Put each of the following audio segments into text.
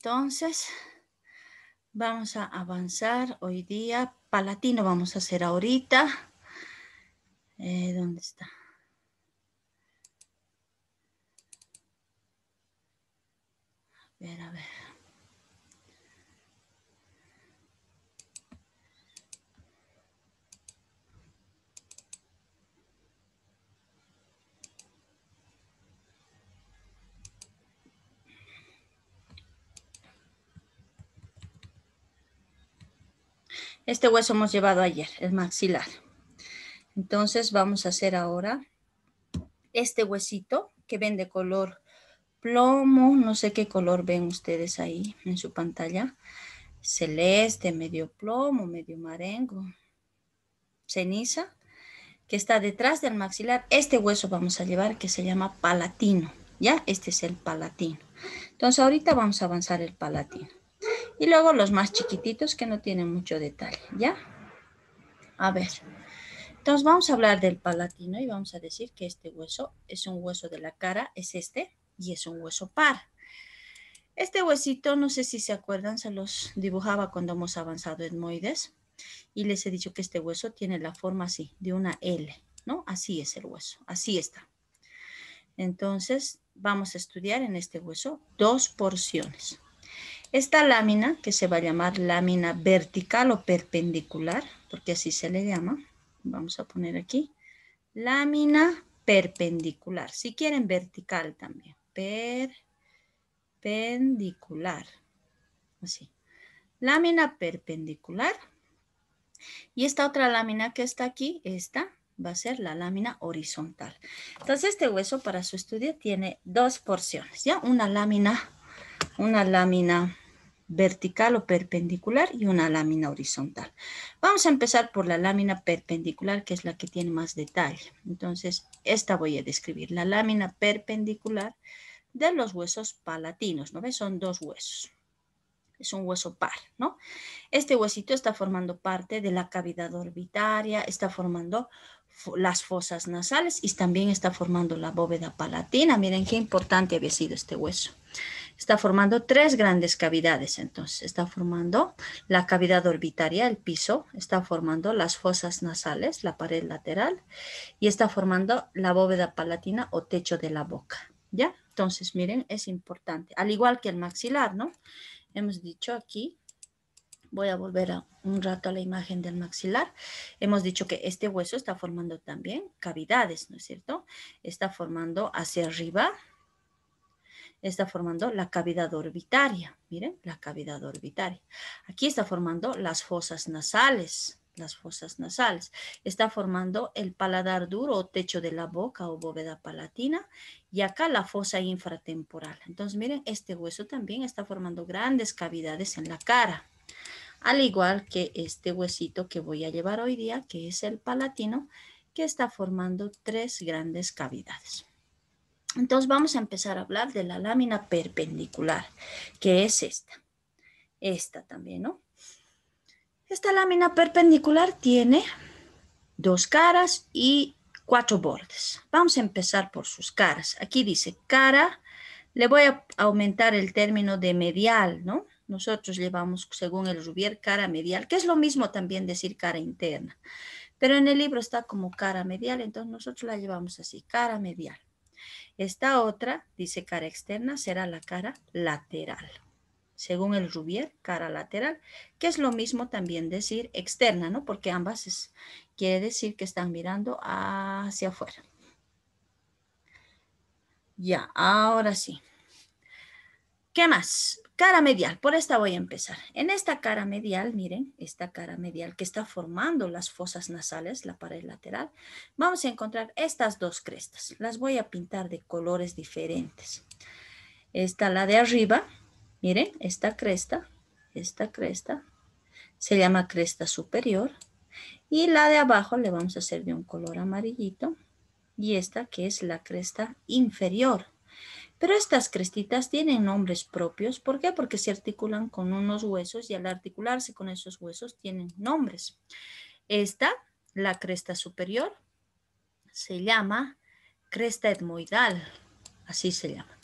Entonces, vamos a avanzar hoy día. Palatino vamos a hacer ahorita. Eh, ¿Dónde está? A ver, a ver. Este hueso hemos llevado ayer, el maxilar. Entonces vamos a hacer ahora este huesito que ven de color plomo, no sé qué color ven ustedes ahí en su pantalla. Celeste, medio plomo, medio marengo, ceniza, que está detrás del maxilar. Este hueso vamos a llevar que se llama palatino, ¿ya? Este es el palatino. Entonces ahorita vamos a avanzar el palatino. Y luego los más chiquititos que no tienen mucho detalle, ¿ya? A ver, entonces vamos a hablar del palatino y vamos a decir que este hueso es un hueso de la cara, es este, y es un hueso par. Este huesito, no sé si se acuerdan, se los dibujaba cuando hemos avanzado en moides y les he dicho que este hueso tiene la forma así, de una L, ¿no? Así es el hueso, así está. Entonces, vamos a estudiar en este hueso dos porciones. Esta lámina, que se va a llamar lámina vertical o perpendicular, porque así se le llama, vamos a poner aquí, lámina perpendicular, si quieren vertical también, perpendicular, así, lámina perpendicular, y esta otra lámina que está aquí, esta, va a ser la lámina horizontal. Entonces, este hueso para su estudio tiene dos porciones, ¿ya? Una lámina, una lámina vertical o perpendicular y una lámina horizontal. Vamos a empezar por la lámina perpendicular, que es la que tiene más detalle. Entonces, esta voy a describir, la lámina perpendicular de los huesos palatinos, ¿no ves? Son dos huesos. Es un hueso par, ¿no? Este huesito está formando parte de la cavidad orbitaria, está formando las fosas nasales y también está formando la bóveda palatina. Miren qué importante había sido este hueso está formando tres grandes cavidades. Entonces, está formando la cavidad orbitaria, el piso, está formando las fosas nasales, la pared lateral, y está formando la bóveda palatina o techo de la boca. ¿Ya? Entonces, miren, es importante. Al igual que el maxilar, ¿no? Hemos dicho aquí voy a volver a un rato a la imagen del maxilar. Hemos dicho que este hueso está formando también cavidades, ¿no es cierto? Está formando hacia arriba está formando la cavidad orbitaria. Miren, la cavidad orbitaria. Aquí está formando las fosas nasales las fosas nasales. Está formando el paladar duro o techo de la boca o bóveda palatina y acá la fosa infratemporal. Entonces miren, este hueso también está formando grandes cavidades en la cara. Al igual que este huesito que voy a llevar hoy día, que es el palatino, que está formando tres grandes cavidades. Entonces vamos a empezar a hablar de la lámina perpendicular, que es esta. Esta también, ¿no? Esta lámina perpendicular tiene dos caras y cuatro bordes. Vamos a empezar por sus caras. Aquí dice cara, le voy a aumentar el término de medial, ¿no? Nosotros llevamos, según el Rubier, cara medial, que es lo mismo también decir cara interna. Pero en el libro está como cara medial, entonces nosotros la llevamos así, cara medial. Esta otra, dice cara externa, será la cara lateral. Según el Rubier, cara lateral, que es lo mismo también decir externa, ¿no? Porque ambas quiere decir que están mirando hacia afuera. Ya, ahora sí. ¿Qué más? Cara medial, por esta voy a empezar. En esta cara medial, miren, esta cara medial que está formando las fosas nasales, la pared lateral, vamos a encontrar estas dos crestas. Las voy a pintar de colores diferentes. Esta, la de arriba, miren, esta cresta, esta cresta, se llama cresta superior. Y la de abajo le vamos a hacer de un color amarillito. Y esta que es la cresta inferior, pero estas crestitas tienen nombres propios. ¿Por qué? Porque se articulan con unos huesos y al articularse con esos huesos tienen nombres. Esta, la cresta superior, se llama cresta etmoidal. Así se llama.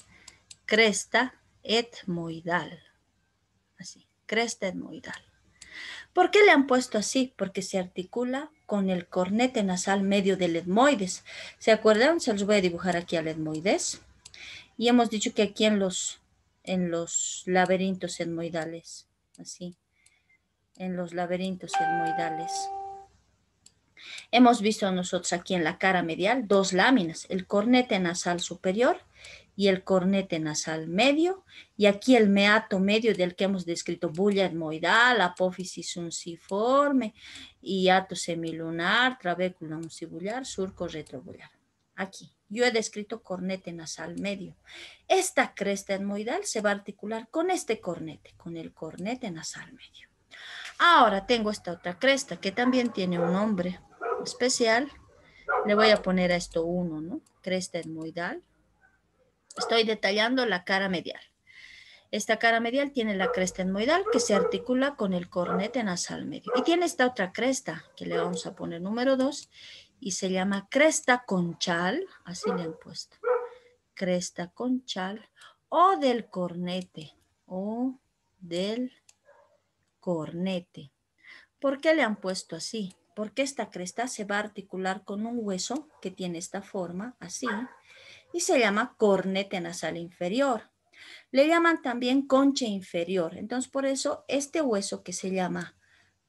Cresta etmoidal. Así, cresta etmoidal. ¿Por qué le han puesto así? Porque se articula con el cornete nasal medio del etmoides. ¿Se acuerdan? Se los voy a dibujar aquí al etmoides. Y hemos dicho que aquí en los, en los laberintos etmoidales, así, en los laberintos etmoidales. Hemos visto nosotros aquí en la cara medial dos láminas, el cornete nasal superior y el cornete nasal medio, y aquí el meato medio del que hemos descrito bulla etmoidal, apófisis unciforme, hiato semilunar, trabéculo uncibular, surco retrobular. Aquí, yo he descrito cornete nasal medio. Esta cresta etmoidal se va a articular con este cornete, con el cornete nasal medio. Ahora tengo esta otra cresta que también tiene un nombre especial. Le voy a poner a esto uno, ¿no? Cresta etmoidal. Estoy detallando la cara medial. Esta cara medial tiene la cresta etmoidal que se articula con el cornete nasal medio. Y tiene esta otra cresta que le vamos a poner número 2 y se llama cresta conchal, así le han puesto, cresta conchal o del cornete, o del cornete. ¿Por qué le han puesto así? Porque esta cresta se va a articular con un hueso que tiene esta forma, así, y se llama cornete nasal inferior. Le llaman también concha inferior. Entonces, por eso, este hueso que se llama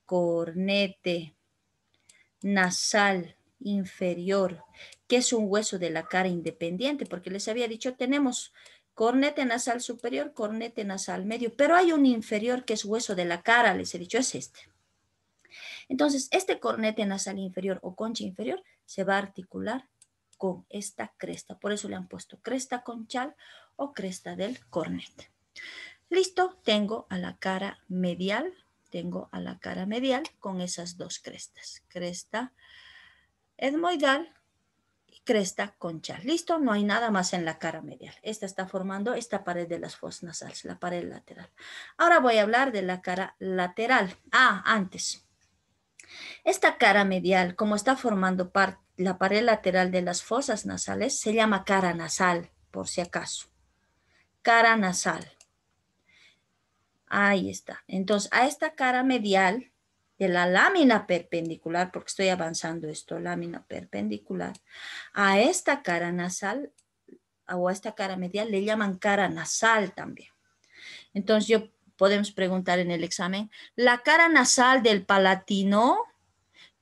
cornete nasal inferior, que es un hueso de la cara independiente, porque les había dicho, tenemos cornete nasal superior, cornete nasal medio, pero hay un inferior que es hueso de la cara, les he dicho, es este. Entonces, este cornete nasal inferior o concha inferior se va a articular con esta cresta. Por eso le han puesto cresta conchal o cresta del cornete. Listo, tengo a la cara medial, tengo a la cara medial con esas dos crestas. Cresta Edmoidal, y cresta concha, Listo, no hay nada más en la cara medial. Esta está formando esta pared de las fosas nasales, la pared lateral. Ahora voy a hablar de la cara lateral. Ah, antes. Esta cara medial, como está formando la pared lateral de las fosas nasales, se llama cara nasal, por si acaso. Cara nasal. Ahí está. Entonces, a esta cara medial de la lámina perpendicular, porque estoy avanzando esto, lámina perpendicular, a esta cara nasal o a esta cara medial le llaman cara nasal también. Entonces yo podemos preguntar en el examen, ¿la cara nasal del palatino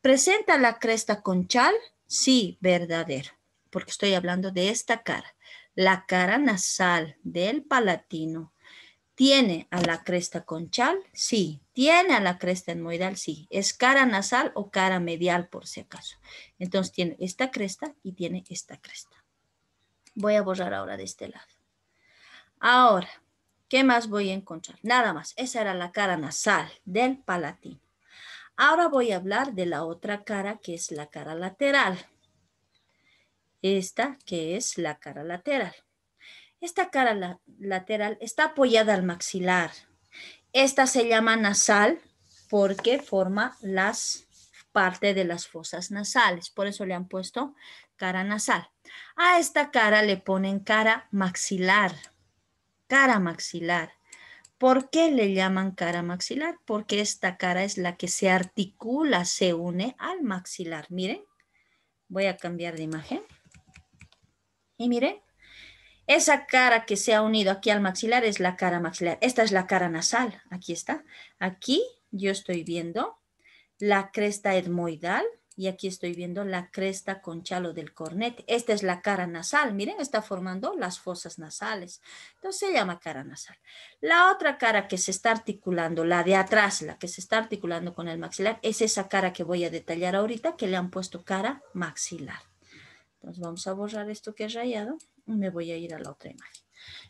presenta la cresta conchal? Sí, verdadero, porque estoy hablando de esta cara. La cara nasal del palatino tiene a la cresta conchal? Sí, tiene a la cresta enmoidal sí, es cara nasal o cara medial por si acaso. Entonces tiene esta cresta y tiene esta cresta. Voy a borrar ahora de este lado. Ahora, ¿qué más voy a encontrar? Nada más, esa era la cara nasal del palatino. Ahora voy a hablar de la otra cara que es la cara lateral. Esta que es la cara lateral. Esta cara lateral está apoyada al maxilar, esta se llama nasal porque forma las parte de las fosas nasales, por eso le han puesto cara nasal. A esta cara le ponen cara maxilar, cara maxilar. ¿Por qué le llaman cara maxilar? Porque esta cara es la que se articula, se une al maxilar. Miren, voy a cambiar de imagen. Y miren, esa cara que se ha unido aquí al maxilar es la cara maxilar. Esta es la cara nasal. Aquí está. Aquí yo estoy viendo la cresta etmoidal y aquí estoy viendo la cresta con chalo del cornet, Esta es la cara nasal. Miren, está formando las fosas nasales. Entonces se llama cara nasal. La otra cara que se está articulando, la de atrás, la que se está articulando con el maxilar, es esa cara que voy a detallar ahorita que le han puesto cara maxilar. Entonces vamos a borrar esto que es rayado me voy a ir a la otra imagen.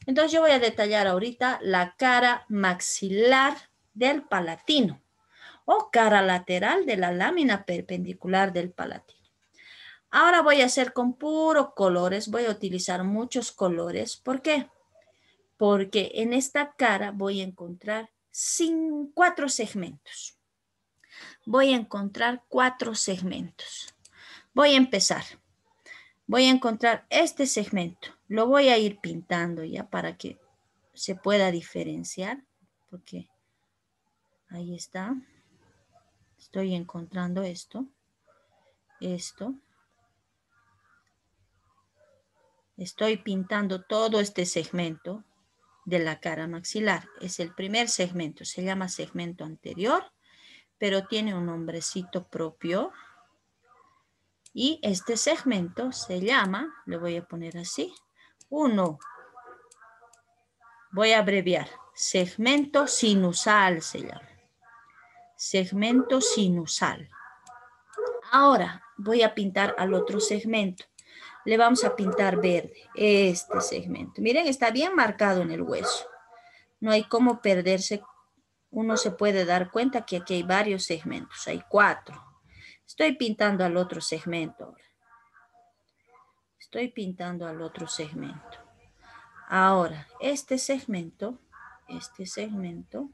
Entonces yo voy a detallar ahorita la cara maxilar del palatino o cara lateral de la lámina perpendicular del palatino. Ahora voy a hacer con puro colores, voy a utilizar muchos colores. ¿Por qué? Porque en esta cara voy a encontrar cuatro segmentos. Voy a encontrar cuatro segmentos. Voy a empezar voy a encontrar este segmento. Lo voy a ir pintando ya para que se pueda diferenciar, porque ahí está. Estoy encontrando esto, esto. Estoy pintando todo este segmento de la cara maxilar. Es el primer segmento, se llama segmento anterior, pero tiene un nombrecito propio y este segmento se llama, le voy a poner así, 1. Voy a abreviar. Segmento sinusal se llama. Segmento sinusal. Ahora voy a pintar al otro segmento. Le vamos a pintar verde este segmento. Miren, está bien marcado en el hueso. No hay cómo perderse. Uno se puede dar cuenta que aquí hay varios segmentos. Hay cuatro Estoy pintando al otro segmento. Estoy pintando al otro segmento. Ahora, este segmento, este segmento,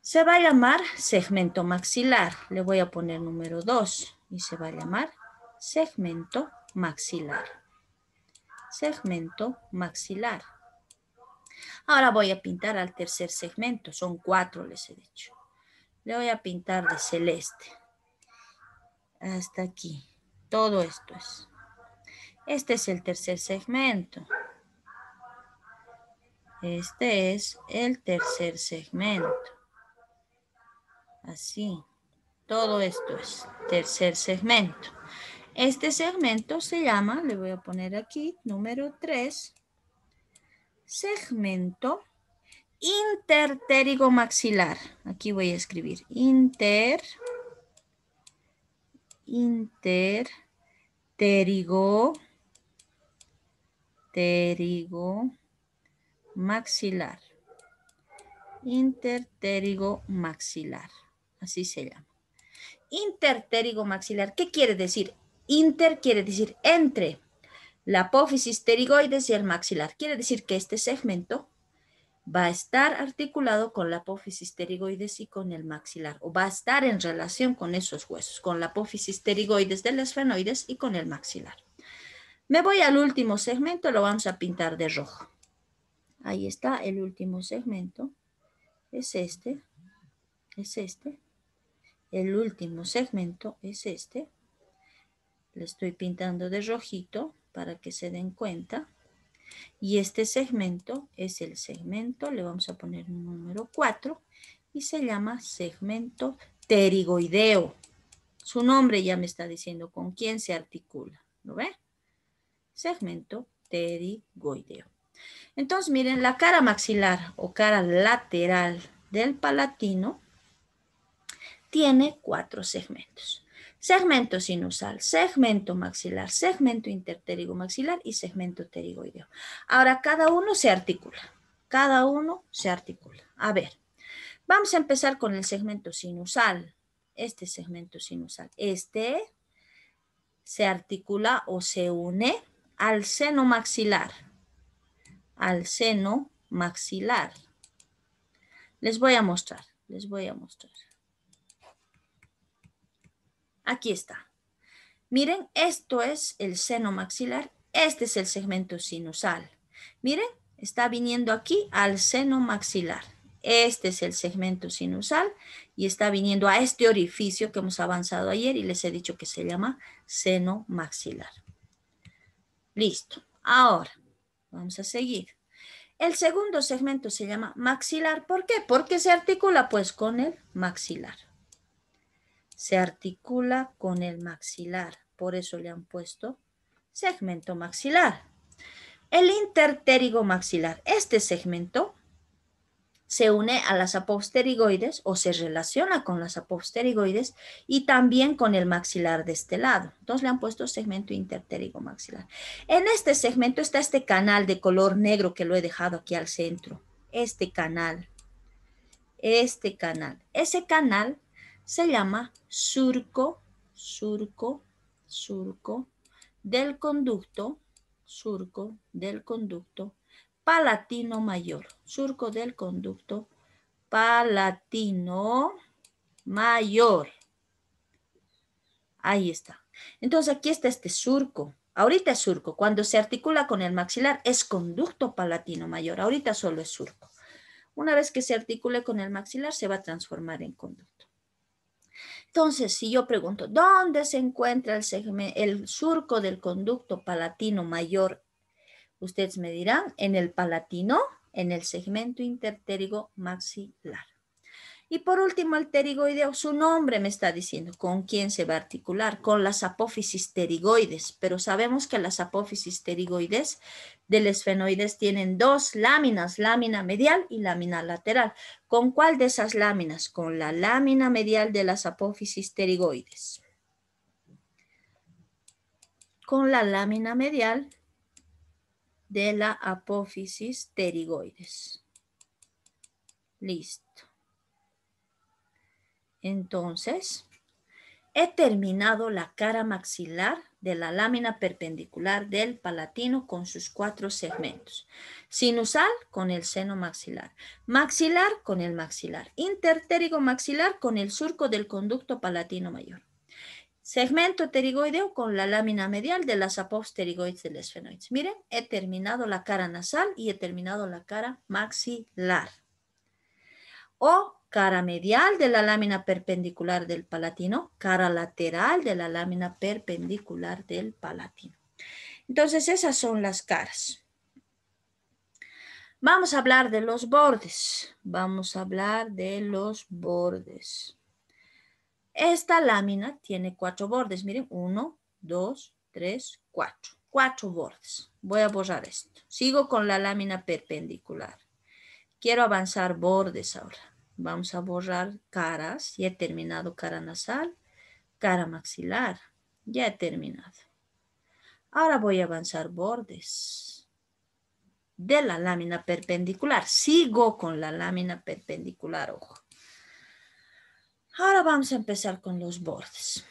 se va a llamar segmento maxilar. Le voy a poner número 2 y se va a llamar segmento maxilar. Segmento maxilar. Ahora voy a pintar al tercer segmento. Son cuatro, les he dicho. Le voy a pintar de celeste. Hasta aquí. Todo esto es. Este es el tercer segmento. Este es el tercer segmento. Así. Todo esto es tercer segmento. Este segmento se llama, le voy a poner aquí, número 3, segmento Interterigo maxilar. Aquí voy a escribir inter, interterigo terigo maxilar. Interterigo maxilar. Así se llama. Interterigo maxilar. ¿Qué quiere decir? Inter quiere decir entre la apófisis pterigoides y el maxilar. Quiere decir que este segmento va a estar articulado con la apófisis pterigoides y con el maxilar, o va a estar en relación con esos huesos, con la apófisis pterigoides del esfenoides y con el maxilar. Me voy al último segmento, lo vamos a pintar de rojo. Ahí está el último segmento, es este, es este. El último segmento es este. Le estoy pintando de rojito para que se den cuenta. Y este segmento es el segmento, le vamos a poner un número 4 y se llama segmento pterigoideo. Su nombre ya me está diciendo con quién se articula, ¿lo ve? Segmento pterigoideo. Entonces, miren, la cara maxilar o cara lateral del palatino tiene cuatro segmentos segmento sinusal, segmento maxilar, segmento maxilar y segmento pterigoideo. Ahora cada uno se articula, cada uno se articula. A ver, vamos a empezar con el segmento sinusal, este segmento sinusal. Este se articula o se une al seno maxilar, al seno maxilar. Les voy a mostrar, les voy a mostrar. Aquí está. Miren, esto es el seno maxilar, este es el segmento sinusal. Miren, está viniendo aquí al seno maxilar. Este es el segmento sinusal y está viniendo a este orificio que hemos avanzado ayer y les he dicho que se llama seno maxilar. Listo. Ahora, vamos a seguir. El segundo segmento se llama maxilar. ¿Por qué? Porque se articula pues con el maxilar se articula con el maxilar, por eso le han puesto segmento maxilar. El interterigo maxilar, este segmento se une a las aposterigoides o se relaciona con las aposterigoides y también con el maxilar de este lado. Entonces le han puesto segmento interterigo maxilar. En este segmento está este canal de color negro que lo he dejado aquí al centro. Este canal. Este canal. Ese canal se llama surco, surco, surco del conducto, surco del conducto palatino mayor, surco del conducto palatino mayor. Ahí está. Entonces aquí está este surco. Ahorita es surco. Cuando se articula con el maxilar es conducto palatino mayor. Ahorita solo es surco. Una vez que se articule con el maxilar se va a transformar en conducto. Entonces, si yo pregunto, ¿dónde se encuentra el, surco del conducto palatino mayor? Ustedes me dirán, en el palatino, en el segmento intertérigo maxilar. Y por último, el pterigoideo, su nombre me está diciendo con quién se va a articular, con las apófisis pterigoides, pero sabemos que las apófisis pterigoides del esfenoides tienen dos láminas, lámina medial y lámina lateral. ¿Con cuál de esas láminas? Con la lámina medial de las apófisis pterigoides. Con la lámina medial de la apófisis pterigoides. Listo. Entonces, he terminado la cara maxilar de la lámina perpendicular del palatino con sus cuatro segmentos. Sinusal con el seno maxilar, maxilar con el maxilar, Interterigo maxilar con el surco del conducto palatino mayor. Segmento pterigoideo con la lámina medial de las apopterigoides del esfenoides. Miren, he terminado la cara nasal y he terminado la cara maxilar. O cara medial de la lámina perpendicular del palatino, cara lateral de la lámina perpendicular del palatino. Entonces esas son las caras. Vamos a hablar de los bordes. Vamos a hablar de los bordes. Esta lámina tiene cuatro bordes. Miren, uno, dos, tres, cuatro. Cuatro bordes. Voy a borrar esto. Sigo con la lámina perpendicular. Quiero avanzar bordes ahora. Vamos a borrar caras. Ya he terminado cara nasal, cara maxilar. Ya he terminado. Ahora voy a avanzar bordes de la lámina perpendicular. Sigo con la lámina perpendicular, ojo. Ahora vamos a empezar con los bordes.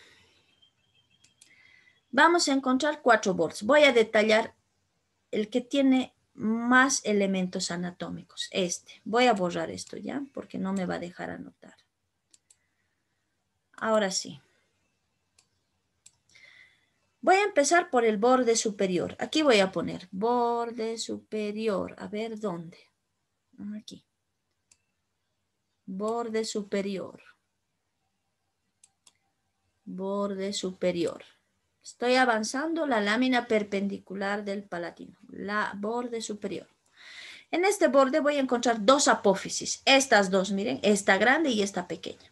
Vamos a encontrar cuatro bordes. Voy a detallar el que tiene más elementos anatómicos. Este. Voy a borrar esto ya porque no me va a dejar anotar. Ahora sí. Voy a empezar por el borde superior. Aquí voy a poner borde superior. A ver dónde. Aquí. Borde superior. Borde superior. Estoy avanzando la lámina perpendicular del palatino la borde superior. En este borde voy a encontrar dos apófisis, estas dos, miren, esta grande y esta pequeña.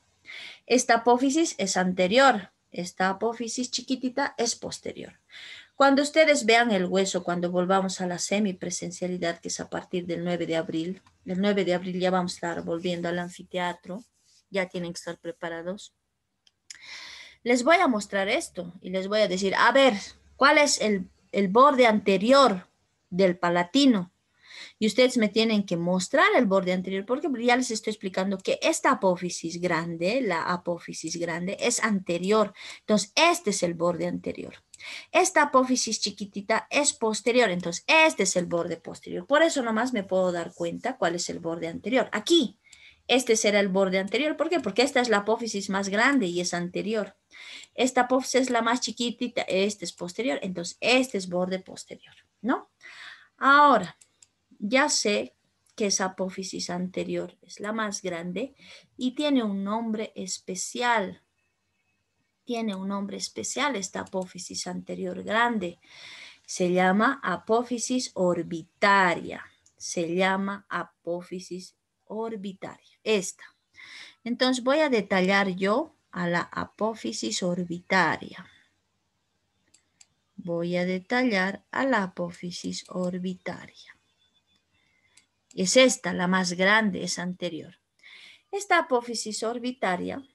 Esta apófisis es anterior, esta apófisis chiquitita es posterior. Cuando ustedes vean el hueso, cuando volvamos a la semipresencialidad, que es a partir del 9 de abril, el 9 de abril ya vamos a estar volviendo al anfiteatro, ya tienen que estar preparados. Les voy a mostrar esto y les voy a decir, a ver, ¿cuál es el, el borde anterior del palatino. Y ustedes me tienen que mostrar el borde anterior porque ya les estoy explicando que esta apófisis grande, la apófisis grande, es anterior. Entonces, este es el borde anterior. Esta apófisis chiquitita es posterior. Entonces, este es el borde posterior. Por eso nomás me puedo dar cuenta cuál es el borde anterior. Aquí, este será el borde anterior. ¿Por qué? Porque esta es la apófisis más grande y es anterior. Esta apófisis es la más chiquitita, este es posterior. Entonces, este es borde posterior. Ahora, ya sé que esa apófisis anterior es la más grande y tiene un nombre especial. Tiene un nombre especial esta apófisis anterior grande. Se llama apófisis orbitaria. Se llama apófisis orbitaria. Esta. Entonces voy a detallar yo a la apófisis orbitaria voy a detallar a la apófisis orbitaria. Es esta, la más grande, es anterior. Esta apófisis orbitaria,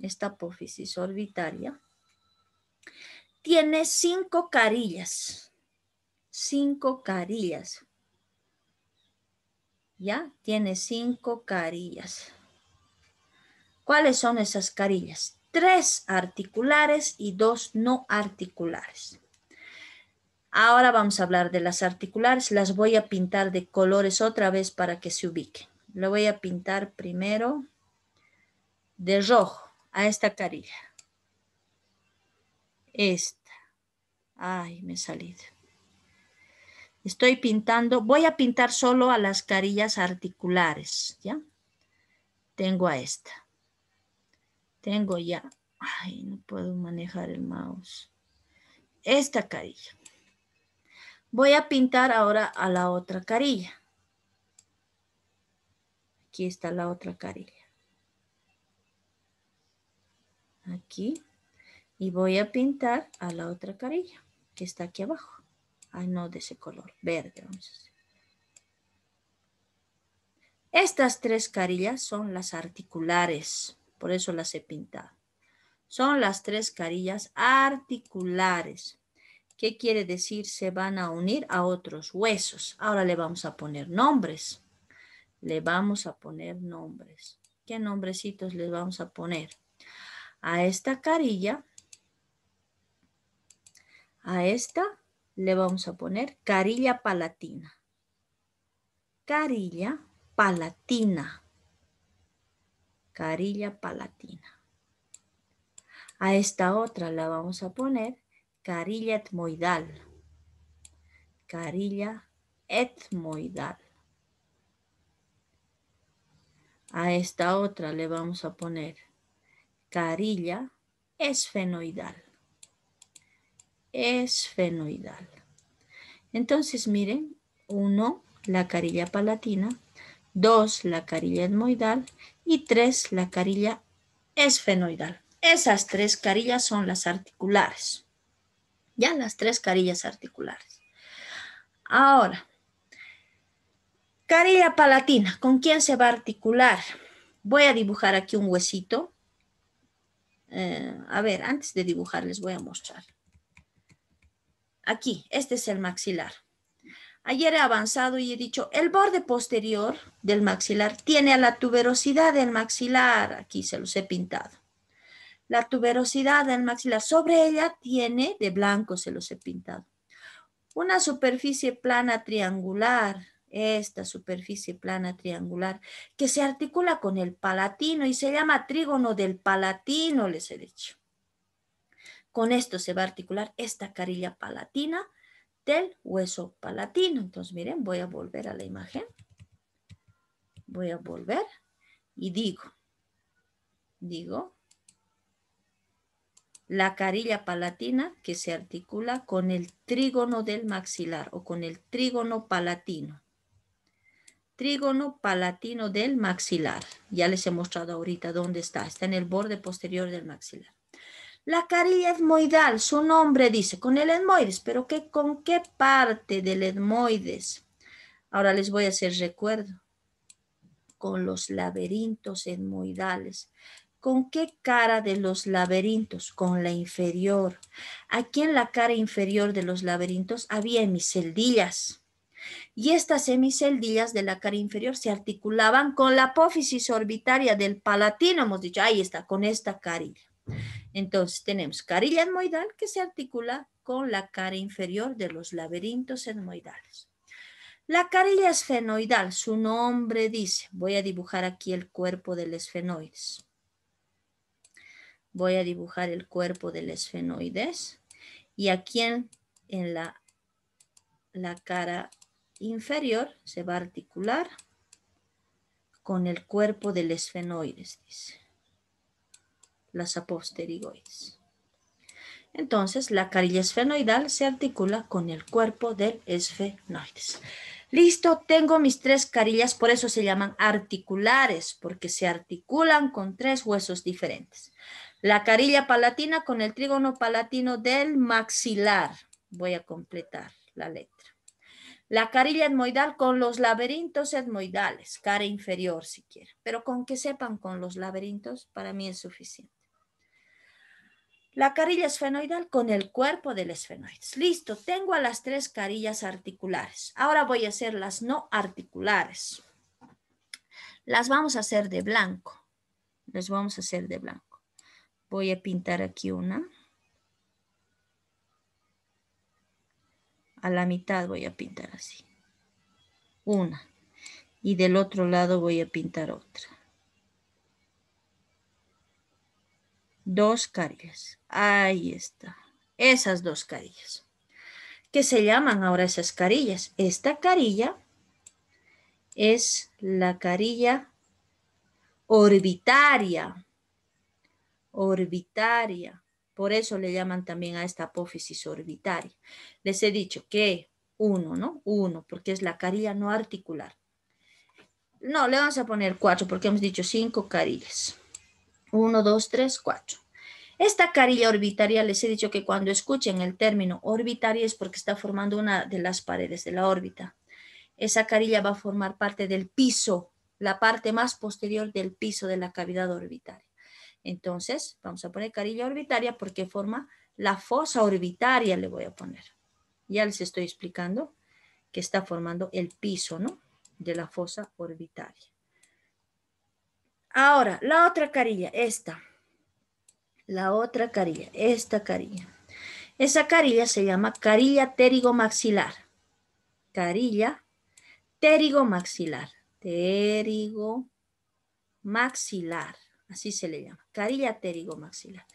esta apófisis orbitaria, tiene cinco carillas. Cinco carillas. ¿Ya? Tiene cinco carillas. ¿Cuáles son esas carillas? Tres articulares y dos no articulares. Ahora vamos a hablar de las articulares. Las voy a pintar de colores otra vez para que se ubiquen. Lo voy a pintar primero de rojo a esta carilla. Esta. Ay, me he salido. Estoy pintando, voy a pintar solo a las carillas articulares, ¿ya? Tengo a esta. Tengo ya, ay, no puedo manejar el mouse. Esta carilla. Voy a pintar ahora a la otra carilla. Aquí está la otra carilla. Aquí. Y voy a pintar a la otra carilla, que está aquí abajo. Ah, no, de ese color, verde. Estas tres carillas son las articulares, por eso las he pintado. Son las tres carillas articulares. ¿Qué quiere decir? Se van a unir a otros huesos. Ahora le vamos a poner nombres. Le vamos a poner nombres. ¿Qué nombrecitos les vamos a poner? A esta carilla, a esta le vamos a poner carilla palatina. Carilla palatina. Carilla palatina. A esta otra la vamos a poner carilla etmoidal. Carilla etmoidal. A esta otra le vamos a poner carilla esfenoidal. Esfenoidal. Entonces, miren, uno, la carilla palatina, dos, la carilla etmoidal y tres, la carilla esfenoidal. Esas tres carillas son las articulares. Ya las tres carillas articulares. Ahora, carilla palatina, ¿con quién se va a articular? Voy a dibujar aquí un huesito. Eh, a ver, antes de dibujar les voy a mostrar. Aquí, este es el maxilar. Ayer he avanzado y he dicho, el borde posterior del maxilar tiene a la tuberosidad del maxilar. Aquí se los he pintado la tuberosidad del maxilar. Sobre ella tiene, de blanco se los he pintado, una superficie plana triangular, esta superficie plana triangular, que se articula con el palatino y se llama trígono del palatino, les he dicho. Con esto se va a articular esta carilla palatina del hueso palatino. Entonces, miren, voy a volver a la imagen. Voy a volver y digo, digo, la carilla palatina que se articula con el trígono del maxilar o con el trígono palatino. Trígono palatino del maxilar. Ya les he mostrado ahorita dónde está. Está en el borde posterior del maxilar. La carilla etmoidal, su nombre dice, con el etmoides, pero ¿con qué parte del etmoides? Ahora les voy a hacer recuerdo. Con los laberintos etmoidales ¿Con qué cara de los laberintos? Con la inferior. Aquí en la cara inferior de los laberintos había hemiceldillas. Y estas hemiceldillas de la cara inferior se articulaban con la apófisis orbitaria del palatino. Hemos dicho, ahí está, con esta carilla. Entonces tenemos carilla hemoidal que se articula con la cara inferior de los laberintos hemoidales La carilla esfenoidal, su nombre dice, voy a dibujar aquí el cuerpo del esfenoides voy a dibujar el cuerpo del esfenoides y aquí en, en la, la cara inferior se va a articular con el cuerpo del esfenoides, Las aposterigoides. Entonces, la carilla esfenoidal se articula con el cuerpo del esfenoides. Listo, tengo mis tres carillas, por eso se llaman articulares, porque se articulan con tres huesos diferentes. La carilla palatina con el trígono palatino del maxilar. Voy a completar la letra. La carilla etmoidal con los laberintos etmoidales, cara inferior si quieren, pero con que sepan con los laberintos para mí es suficiente. La carilla esfenoidal con el cuerpo del esfenoides. Listo, tengo a las tres carillas articulares. Ahora voy a hacer las no articulares. Las vamos a hacer de blanco. Las vamos a hacer de blanco. Voy a pintar aquí una. A la mitad voy a pintar así. Una. Y del otro lado voy a pintar otra. Dos carillas. Ahí está. Esas dos carillas. ¿Qué se llaman ahora esas carillas? Esta carilla es la carilla orbitaria orbitaria. Por eso le llaman también a esta apófisis orbitaria. Les he dicho que uno, ¿no? Uno, porque es la carilla no articular. No, le vamos a poner cuatro, porque hemos dicho cinco carillas. Uno, dos, tres, cuatro. Esta carilla orbitaria, les he dicho que cuando escuchen el término orbitaria es porque está formando una de las paredes de la órbita. Esa carilla va a formar parte del piso, la parte más posterior del piso de la cavidad orbitaria. Entonces, vamos a poner carilla orbitaria porque forma la fosa orbitaria, le voy a poner. Ya les estoy explicando que está formando el piso, ¿no? De la fosa orbitaria. Ahora, la otra carilla, esta. La otra carilla, esta carilla. Esa carilla se llama carilla pterigomaxilar. Carilla pterigomaxilar. maxilar así se le llama, carilla pterigomaxilar.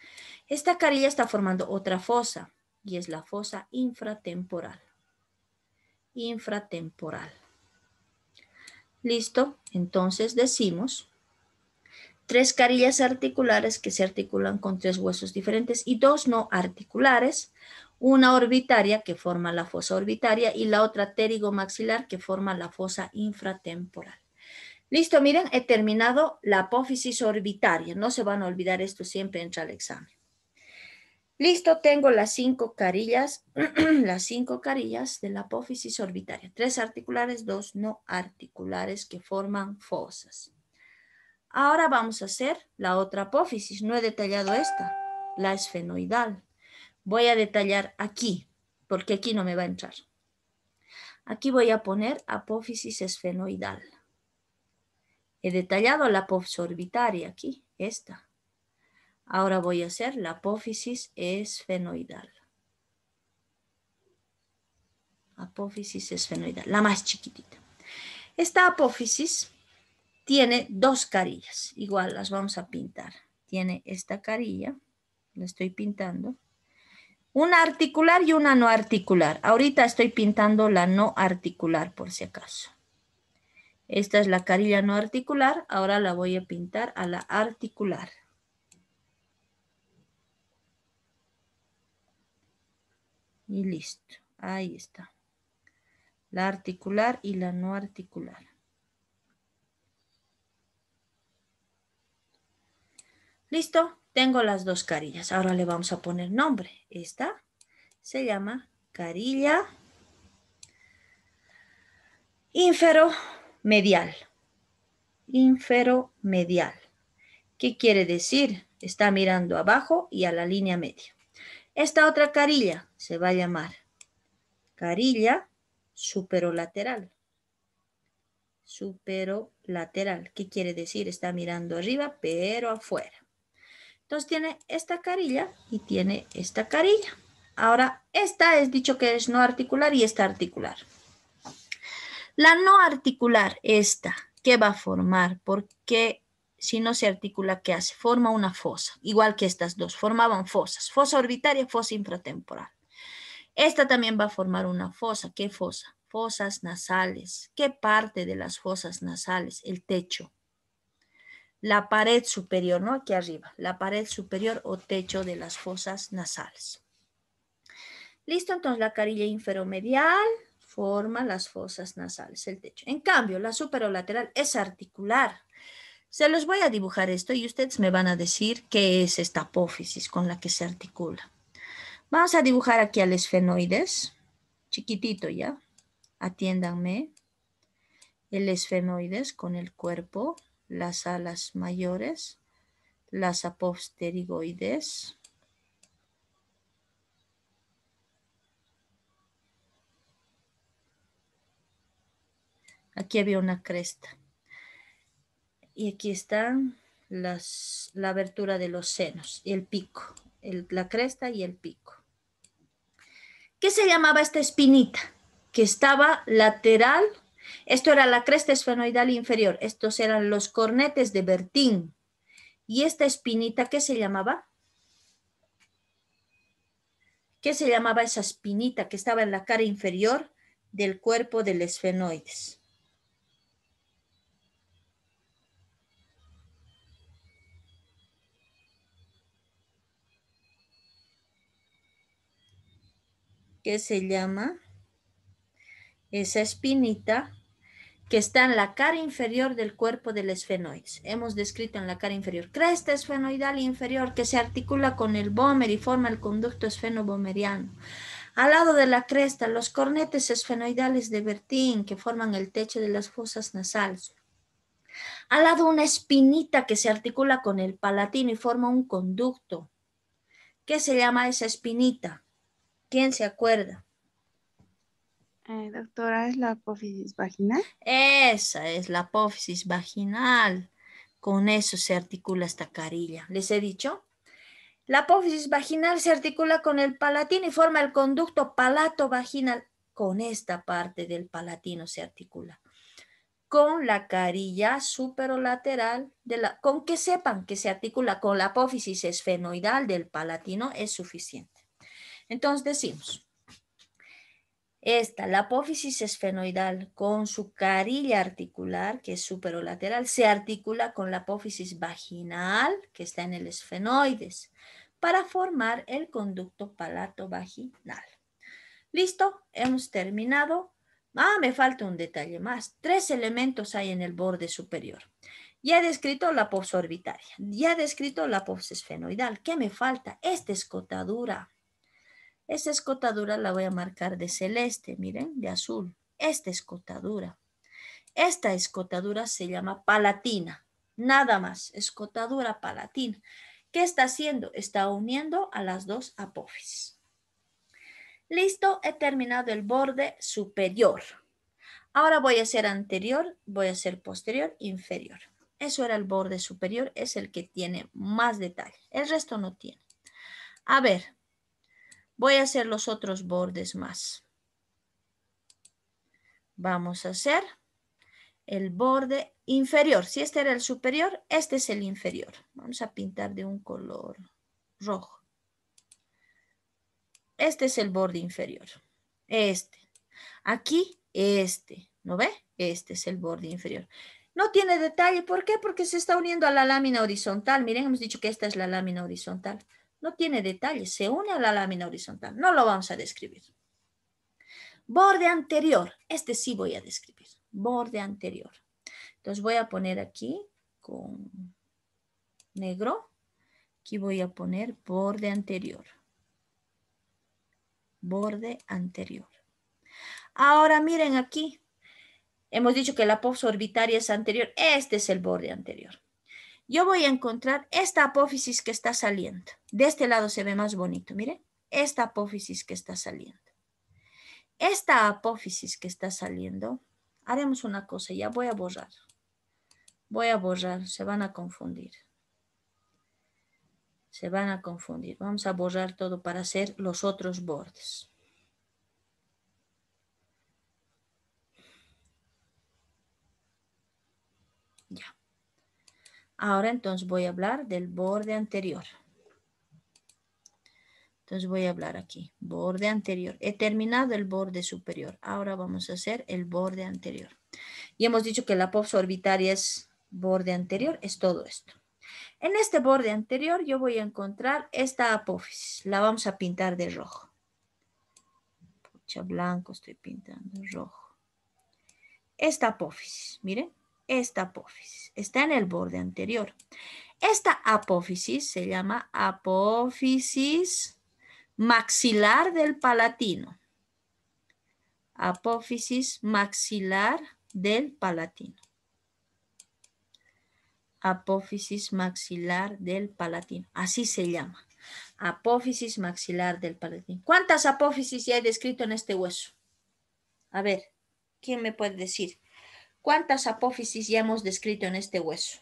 Esta carilla está formando otra fosa y es la fosa infratemporal. Infratemporal. Listo, entonces decimos tres carillas articulares que se articulan con tres huesos diferentes y dos no articulares, una orbitaria que forma la fosa orbitaria y la otra pterigomaxilar que forma la fosa infratemporal. Listo, miren, he terminado la apófisis orbitaria. No se van a olvidar esto siempre entra al examen. Listo, tengo las cinco carillas, las cinco carillas de la apófisis orbitaria. Tres articulares, dos no articulares que forman fosas. Ahora vamos a hacer la otra apófisis. No he detallado esta, la esfenoidal. Voy a detallar aquí, porque aquí no me va a entrar. Aquí voy a poner apófisis esfenoidal. He detallado la orbitaria, aquí, esta. Ahora voy a hacer la apófisis esfenoidal. Apófisis esfenoidal, la más chiquitita. Esta apófisis tiene dos carillas, igual las vamos a pintar. Tiene esta carilla, la estoy pintando. Una articular y una no articular. Ahorita estoy pintando la no articular por si acaso. Esta es la carilla no articular, ahora la voy a pintar a la articular. Y listo, ahí está. La articular y la no articular. Listo, tengo las dos carillas. Ahora le vamos a poner nombre. Esta se llama carilla infero medial. Inferomedial. ¿Qué quiere decir? Está mirando abajo y a la línea media. Esta otra carilla se va a llamar carilla superolateral. Superolateral. ¿Qué quiere decir? Está mirando arriba, pero afuera. Entonces tiene esta carilla y tiene esta carilla. Ahora, esta es dicho que es no articular y esta articular. La no articular, esta, ¿qué va a formar? Porque si no se articula, ¿qué hace? Forma una fosa, igual que estas dos, formaban fosas, fosa orbitaria, fosa infratemporal. Esta también va a formar una fosa, ¿qué fosa? Fosas nasales, ¿qué parte de las fosas nasales? El techo. La pared superior, ¿no? Aquí arriba, la pared superior o techo de las fosas nasales. Listo, entonces la carilla inferomedial, forma las fosas nasales, el techo. En cambio, la superolateral es articular. Se los voy a dibujar esto y ustedes me van a decir qué es esta apófisis con la que se articula. Vamos a dibujar aquí al esfenoides, chiquitito ya, atiéndanme. El esfenoides con el cuerpo, las alas mayores, las aposterigoides. Aquí había una cresta. Y aquí están la abertura de los senos y el pico, la cresta y el pico. ¿Qué se llamaba esta espinita? Que estaba lateral. Esto era la cresta esfenoidal inferior. Estos eran los cornetes de Bertín. ¿Y esta espinita qué se llamaba? ¿Qué se llamaba esa espinita que estaba en la cara inferior del cuerpo del esfenoides? que se llama esa espinita que está en la cara inferior del cuerpo del esfenoides. Hemos descrito en la cara inferior cresta esfenoidal inferior que se articula con el bómer y forma el conducto esfenobomeriano. Al lado de la cresta, los cornetes esfenoidales de Bertín que forman el techo de las fosas nasales. Al lado una espinita que se articula con el palatino y forma un conducto. ¿Qué se llama esa espinita? ¿Quién se acuerda? Eh, doctora, ¿es la apófisis vaginal? Esa es la apófisis vaginal. Con eso se articula esta carilla. ¿Les he dicho? La apófisis vaginal se articula con el palatino y forma el conducto palato-vaginal. Con esta parte del palatino se articula. Con la carilla superolateral, de la, con que sepan que se articula con la apófisis esfenoidal del palatino es suficiente. Entonces decimos, esta, la apófisis esfenoidal con su carilla articular, que es superolateral, se articula con la apófisis vaginal, que está en el esfenoides, para formar el conducto palato-vaginal. ¿Listo? Hemos terminado. Ah, me falta un detalle más. Tres elementos hay en el borde superior. Ya he descrito la posorbitaria, ya he descrito la esfenoidal. ¿Qué me falta? Esta escotadura esa escotadura la voy a marcar de celeste, miren, de azul. Esta escotadura. Esta escotadura se llama palatina. Nada más, escotadura palatina. ¿Qué está haciendo? Está uniendo a las dos apófisis. Listo, he terminado el borde superior. Ahora voy a hacer anterior, voy a hacer posterior, inferior. Eso era el borde superior, es el que tiene más detalle. El resto no tiene. A ver, Voy a hacer los otros bordes más. Vamos a hacer el borde inferior. Si este era el superior, este es el inferior. Vamos a pintar de un color rojo. Este es el borde inferior. Este. Aquí, este. ¿No ve? Este es el borde inferior. No tiene detalle. ¿Por qué? Porque se está uniendo a la lámina horizontal. Miren, hemos dicho que esta es la lámina horizontal no tiene detalles, se une a la lámina horizontal. No lo vamos a describir. Borde anterior, este sí voy a describir. Borde anterior. Entonces voy a poner aquí con negro. Aquí voy a poner borde anterior. Borde anterior. Ahora miren aquí. Hemos dicho que la posorbitaria orbitaria es anterior. Este es el borde anterior yo voy a encontrar esta apófisis que está saliendo. De este lado se ve más bonito, mire, esta apófisis que está saliendo. Esta apófisis que está saliendo, haremos una cosa, ya voy a borrar. Voy a borrar, se van a confundir. Se van a confundir. Vamos a borrar todo para hacer los otros bordes. Ahora entonces voy a hablar del borde anterior. Entonces voy a hablar aquí, borde anterior. He terminado el borde superior. Ahora vamos a hacer el borde anterior. Y hemos dicho que la pops orbitaria es borde anterior, es todo esto. En este borde anterior yo voy a encontrar esta apófisis. La vamos a pintar de rojo. Pucha, blanco estoy pintando, rojo. Esta apófisis, miren esta apófisis. Está en el borde anterior. Esta apófisis se llama apófisis maxilar del palatino. Apófisis maxilar del palatino. Apófisis maxilar del palatino. Así se llama. Apófisis maxilar del palatino. ¿Cuántas apófisis ya he descrito en este hueso? A ver, ¿quién me puede decir? ¿Cuántas apófisis ya hemos descrito en este hueso?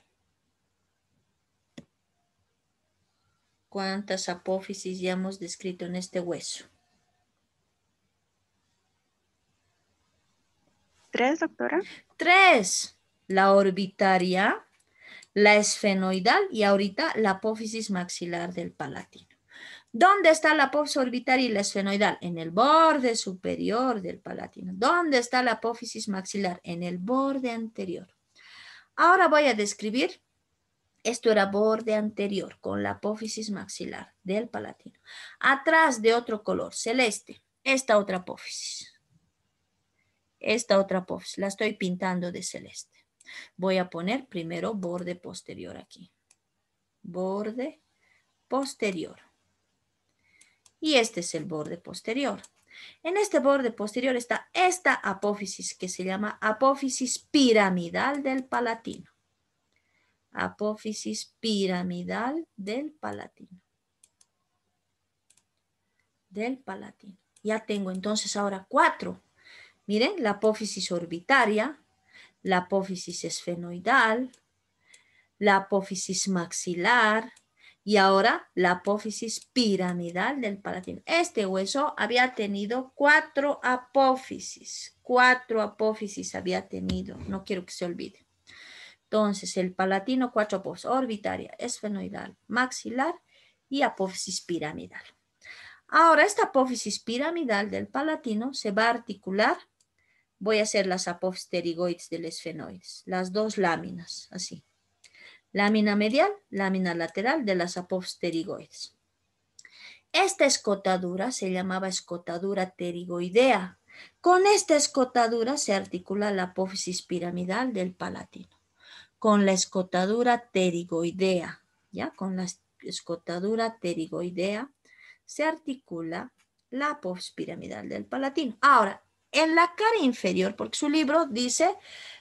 ¿Cuántas apófisis ya hemos descrito en este hueso? Tres, doctora. Tres. La orbitaria, la esfenoidal y ahorita la apófisis maxilar del palatino. ¿Dónde está la apófisis orbital y la esfenoidal? En el borde superior del palatino. ¿Dónde está la apófisis maxilar? En el borde anterior. Ahora voy a describir, esto era borde anterior con la apófisis maxilar del palatino. Atrás de otro color celeste, esta otra apófisis. Esta otra apófisis, la estoy pintando de celeste. Voy a poner primero borde posterior aquí. Borde posterior y este es el borde posterior. En este borde posterior está esta apófisis que se llama apófisis piramidal del palatino. Apófisis piramidal del palatino. Del palatino. Ya tengo entonces ahora cuatro. Miren, la apófisis orbitaria, la apófisis esfenoidal, la apófisis maxilar, y ahora la apófisis piramidal del palatino. Este hueso había tenido cuatro apófisis. Cuatro apófisis había tenido. No quiero que se olvide. Entonces, el palatino, cuatro apófisis. Orbitaria, esfenoidal, maxilar y apófisis piramidal. Ahora, esta apófisis piramidal del palatino se va a articular. Voy a hacer las apófisis pterigoides del esfenoides. Las dos láminas, así lámina medial, lámina lateral de las pterigoides Esta escotadura se llamaba escotadura pterigoidea. Con esta escotadura se articula la apófisis piramidal del palatino. Con la escotadura pterigoidea, ya con la escotadura pterigoidea se articula la apófisis piramidal del palatino. Ahora, en la cara inferior, porque su libro dice,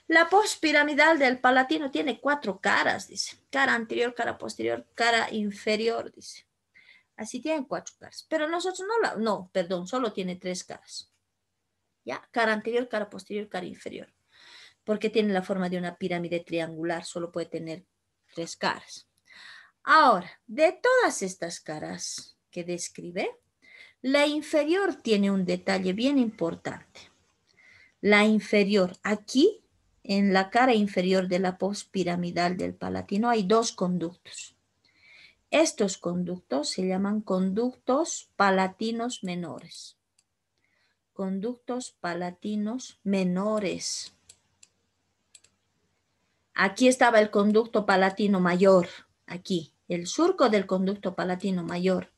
la pospiramidal del palatino tiene cuatro caras, dice, cara anterior, cara posterior, cara inferior, dice. Así tienen cuatro caras, pero nosotros no, la, no, perdón, solo tiene tres caras. ¿Ya? Cara anterior, cara posterior, cara inferior. Porque tiene la forma de una pirámide triangular, solo puede tener tres caras. Ahora, de todas estas caras que describe, la inferior tiene un detalle bien importante. La inferior, aquí, en la cara inferior de la pospiramidal del palatino, hay dos conductos. Estos conductos se llaman conductos palatinos menores. Conductos palatinos menores. Aquí estaba el conducto palatino mayor, aquí, el surco del conducto palatino mayor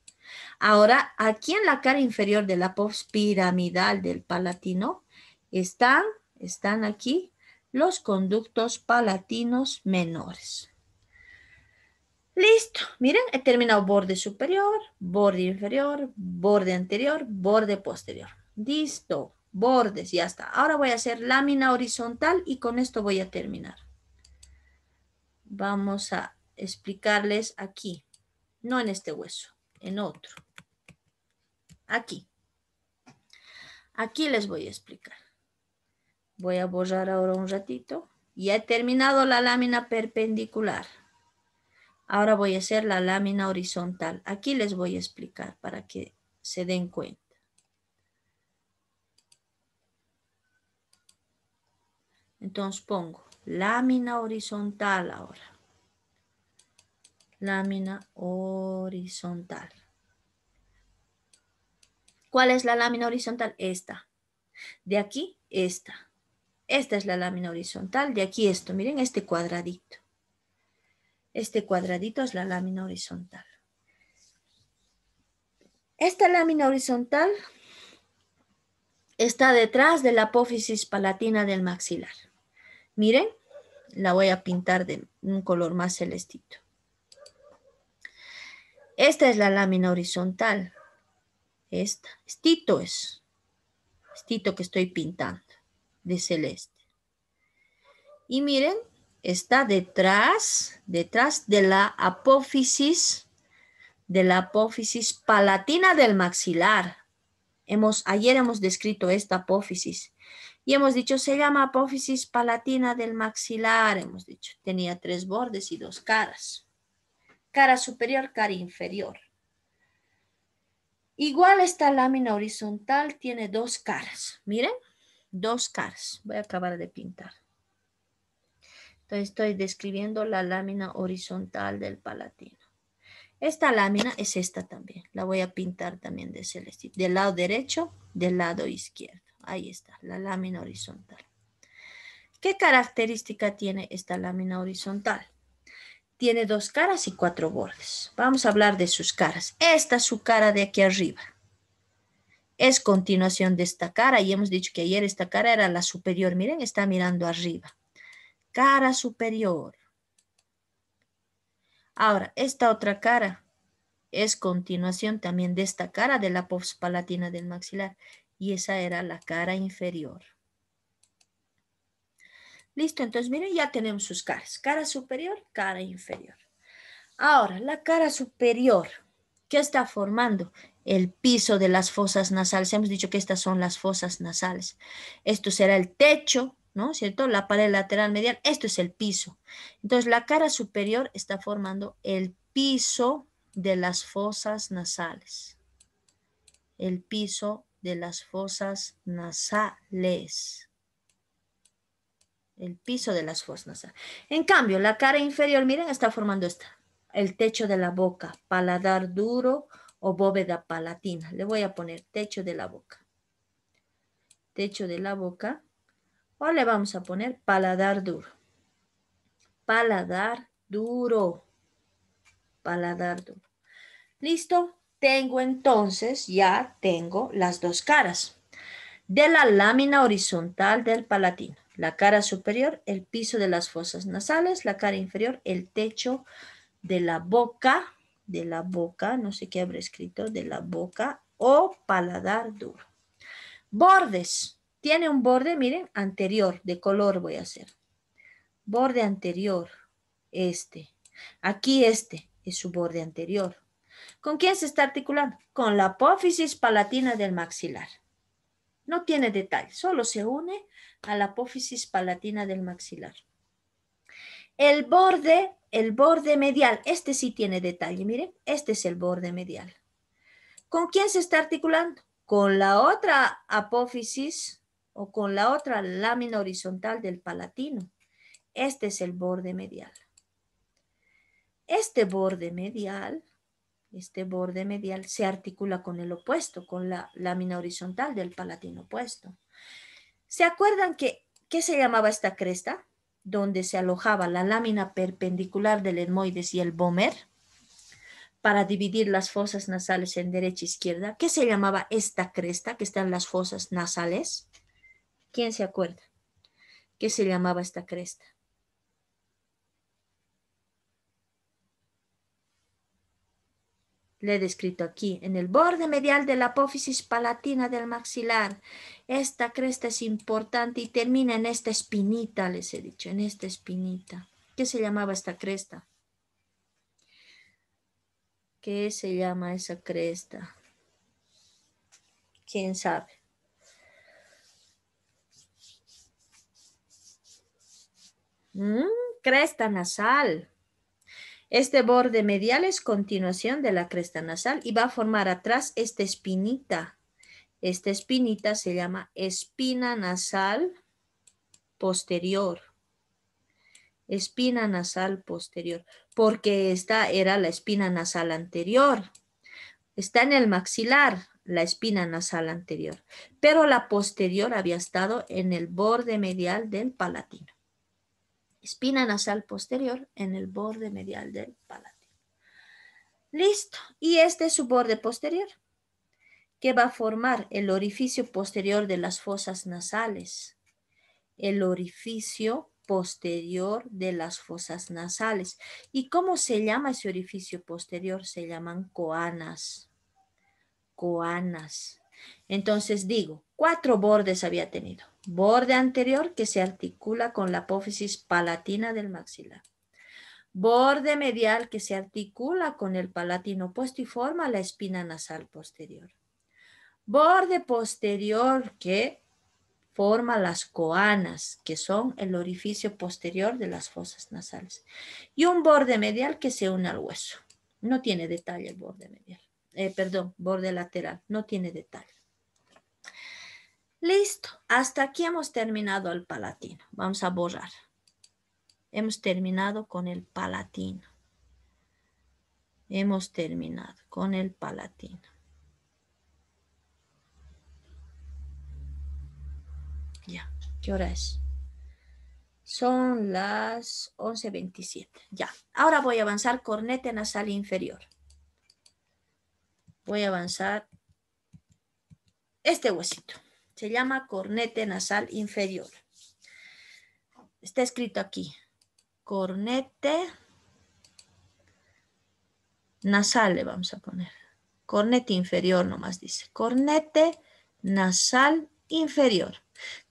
Ahora, aquí en la cara inferior de la pos piramidal del palatino están, están aquí los conductos palatinos menores. Listo, miren, he terminado borde superior, borde inferior, borde anterior, borde posterior. Listo, bordes, ya está. Ahora voy a hacer lámina horizontal y con esto voy a terminar. Vamos a explicarles aquí, no en este hueso en otro. Aquí. Aquí les voy a explicar. Voy a borrar ahora un ratito. y he terminado la lámina perpendicular. Ahora voy a hacer la lámina horizontal. Aquí les voy a explicar para que se den cuenta. Entonces pongo lámina horizontal ahora lámina horizontal. ¿Cuál es la lámina horizontal? Esta. De aquí, esta. Esta es la lámina horizontal. De aquí, esto. Miren este cuadradito. Este cuadradito es la lámina horizontal. Esta lámina horizontal está detrás de la apófisis palatina del maxilar. Miren, la voy a pintar de un color más celestito. Esta es la lámina horizontal. Esta. Estito es. Estito que estoy pintando de celeste. Y miren, está detrás, detrás de la apófisis, de la apófisis palatina del maxilar. Hemos, ayer hemos descrito esta apófisis y hemos dicho, se llama apófisis palatina del maxilar, hemos dicho, tenía tres bordes y dos caras cara superior, cara inferior. Igual esta lámina horizontal tiene dos caras. Miren, dos caras. Voy a acabar de pintar. Entonces estoy describiendo la lámina horizontal del palatino. Esta lámina es esta también. La voy a pintar también de celeste. Del lado derecho, del lado izquierdo. Ahí está, la lámina horizontal. ¿Qué característica tiene esta lámina horizontal? tiene dos caras y cuatro bordes. Vamos a hablar de sus caras. Esta es su cara de aquí arriba. Es continuación de esta cara y hemos dicho que ayer esta cara era la superior. Miren, está mirando arriba. Cara superior. Ahora, esta otra cara es continuación también de esta cara de la pospalatina del maxilar y esa era la cara inferior. Listo, entonces miren, ya tenemos sus caras. Cara superior, cara inferior. Ahora, la cara superior, ¿qué está formando? El piso de las fosas nasales. Hemos dicho que estas son las fosas nasales. Esto será el techo, ¿no? ¿Cierto? La pared lateral medial. Esto es el piso. Entonces, la cara superior está formando el piso de las fosas nasales. El piso de las fosas nasales el piso de las fosnas. En cambio, la cara inferior, miren, está formando esta, el techo de la boca, paladar duro o bóveda palatina. Le voy a poner techo de la boca. Techo de la boca. O le vamos a poner paladar duro. Paladar duro. Paladar duro. ¿Listo? Tengo entonces, ya tengo las dos caras de la lámina horizontal del palatino. La cara superior, el piso de las fosas nasales. La cara inferior, el techo de la boca, de la boca, no sé qué habré escrito, de la boca o paladar duro. Bordes. Tiene un borde, miren, anterior, de color voy a hacer. Borde anterior, este. Aquí este es su borde anterior. ¿Con quién se está articulando? Con la apófisis palatina del maxilar. No tiene detalle, solo se une a la apófisis palatina del maxilar. El borde, el borde medial, este sí tiene detalle, miren, este es el borde medial. ¿Con quién se está articulando? Con la otra apófisis o con la otra lámina horizontal del palatino. Este es el borde medial. Este borde medial este borde medial se articula con el opuesto, con la lámina horizontal del palatino opuesto. ¿Se acuerdan que, qué se llamaba esta cresta? Donde se alojaba la lámina perpendicular del hermoides y el bómer para dividir las fosas nasales en derecha e izquierda. ¿Qué se llamaba esta cresta que está en las fosas nasales? ¿Quién se acuerda? ¿Qué se llamaba esta cresta? le he descrito aquí, en el borde medial de la apófisis palatina del maxilar. Esta cresta es importante y termina en esta espinita, les he dicho, en esta espinita. ¿Qué se llamaba esta cresta? ¿Qué se llama esa cresta? ¿Quién sabe? Mm, cresta nasal. Este borde medial es continuación de la cresta nasal y va a formar atrás esta espinita. Esta espinita se llama espina nasal posterior. Espina nasal posterior, porque esta era la espina nasal anterior. Está en el maxilar, la espina nasal anterior, pero la posterior había estado en el borde medial del palatino espina nasal posterior en el borde medial del palatino. Listo. Y este es su borde posterior, que va a formar el orificio posterior de las fosas nasales. El orificio posterior de las fosas nasales. ¿Y cómo se llama ese orificio posterior? Se llaman coanas. Coanas. Entonces digo, Cuatro bordes había tenido. Borde anterior que se articula con la apófisis palatina del maxilar. Borde medial que se articula con el palatino opuesto y forma la espina nasal posterior. Borde posterior que forma las coanas, que son el orificio posterior de las fosas nasales. Y un borde medial que se une al hueso. No tiene detalle el borde medial. Eh, perdón, borde lateral, no tiene detalle. Listo, hasta aquí hemos terminado el palatino. Vamos a borrar. Hemos terminado con el palatino. Hemos terminado con el palatino. Ya, ¿qué hora es? Son las 11.27. Ya, ahora voy a avanzar cornete nasal inferior. Voy a avanzar este huesito. Se llama cornete nasal inferior. Está escrito aquí. Cornete nasal le vamos a poner. Cornete inferior nomás dice. Cornete nasal inferior.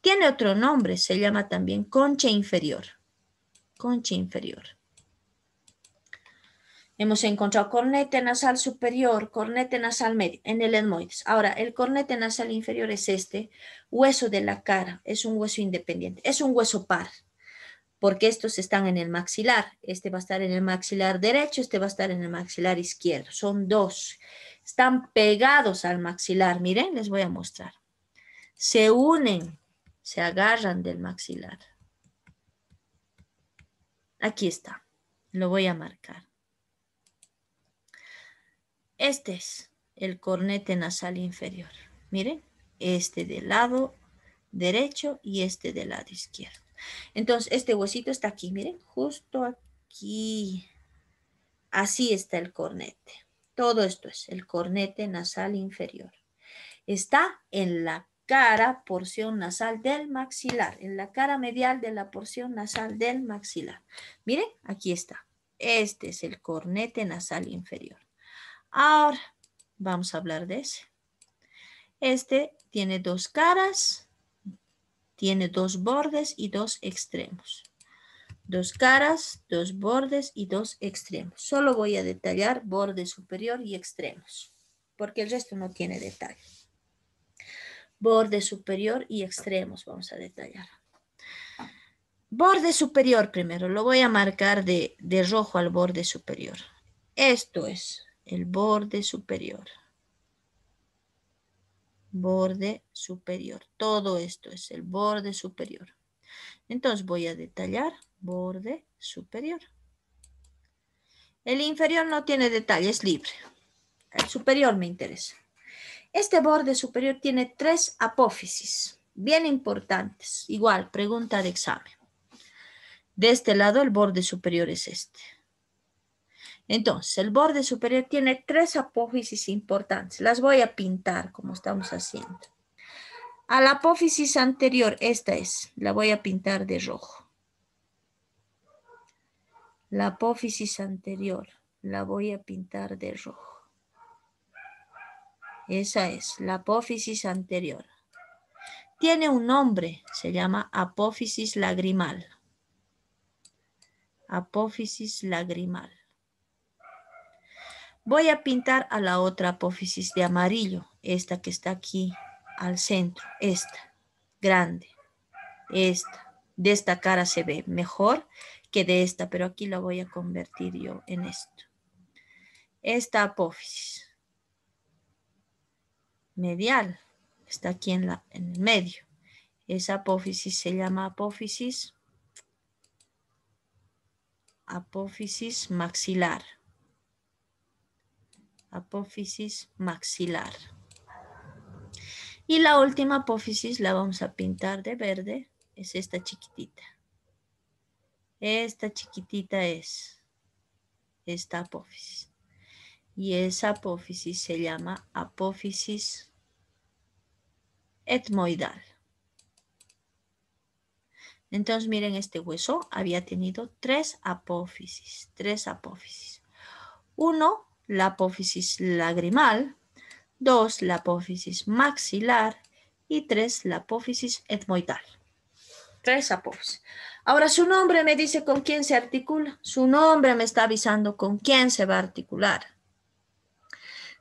Tiene otro nombre, se llama también concha inferior. Concha inferior. Hemos encontrado cornete nasal superior, cornete nasal medio en el etmoides. Ahora, el cornete nasal inferior es este, hueso de la cara, es un hueso independiente, es un hueso par, porque estos están en el maxilar. Este va a estar en el maxilar derecho, este va a estar en el maxilar izquierdo. Son dos. Están pegados al maxilar. Miren, les voy a mostrar. Se unen, se agarran del maxilar. Aquí está. Lo voy a marcar. Este es el cornete nasal inferior. Miren, este del lado derecho y este del lado izquierdo. Entonces, este huesito está aquí, miren, justo aquí. Así está el cornete. Todo esto es el cornete nasal inferior. Está en la cara porción nasal del maxilar, en la cara medial de la porción nasal del maxilar. Miren, aquí está. Este es el cornete nasal inferior. Ahora vamos a hablar de ese. Este tiene dos caras, tiene dos bordes y dos extremos. Dos caras, dos bordes y dos extremos. Solo voy a detallar borde superior y extremos, porque el resto no tiene detalle. Borde superior y extremos vamos a detallar. Borde superior primero, lo voy a marcar de, de rojo al borde superior. Esto es el borde superior. Borde superior. Todo esto es el borde superior. Entonces voy a detallar borde superior. El inferior no tiene detalle, es libre. El superior me interesa. Este borde superior tiene tres apófisis, bien importantes. Igual, pregunta de examen. De este lado el borde superior es este. Entonces, el borde superior tiene tres apófisis importantes. Las voy a pintar como estamos haciendo. A la apófisis anterior, esta es, la voy a pintar de rojo. La apófisis anterior, la voy a pintar de rojo. Esa es, la apófisis anterior. Tiene un nombre, se llama apófisis lagrimal. Apófisis lagrimal. Voy a pintar a la otra apófisis de amarillo, esta que está aquí al centro, esta, grande, esta. De esta cara se ve mejor que de esta, pero aquí la voy a convertir yo en esto. Esta apófisis medial está aquí en, la, el medio. Esa apófisis se llama apófisis apófisis maxilar apófisis maxilar. Y la última apófisis la vamos a pintar de verde, es esta chiquitita. Esta chiquitita es esta apófisis. Y esa apófisis se llama apófisis etmoidal. Entonces, miren, este hueso había tenido tres apófisis, tres apófisis. Uno la apófisis lagrimal, Dos, la apófisis maxilar y tres, la apófisis etmoidal. Tres apófisis. Ahora su nombre me dice con quién se articula, su nombre me está avisando con quién se va a articular.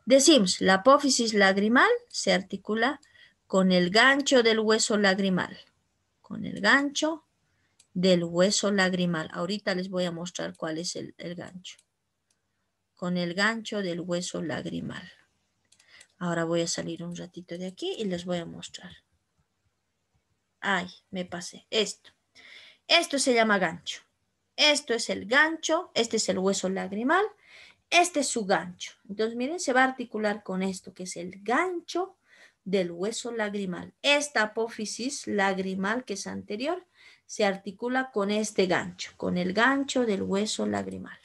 Decimos, la apófisis lagrimal se articula con el gancho del hueso lagrimal, con el gancho del hueso lagrimal. Ahorita les voy a mostrar cuál es el gancho con el gancho del hueso lagrimal. Ahora voy a salir un ratito de aquí y les voy a mostrar. Ay, me pasé. Esto. Esto se llama gancho. Esto es el gancho, este es el hueso lagrimal, este es su gancho. Entonces, miren, se va a articular con esto, que es el gancho del hueso lagrimal. Esta apófisis lagrimal que es anterior se articula con este gancho, con el gancho del hueso lagrimal.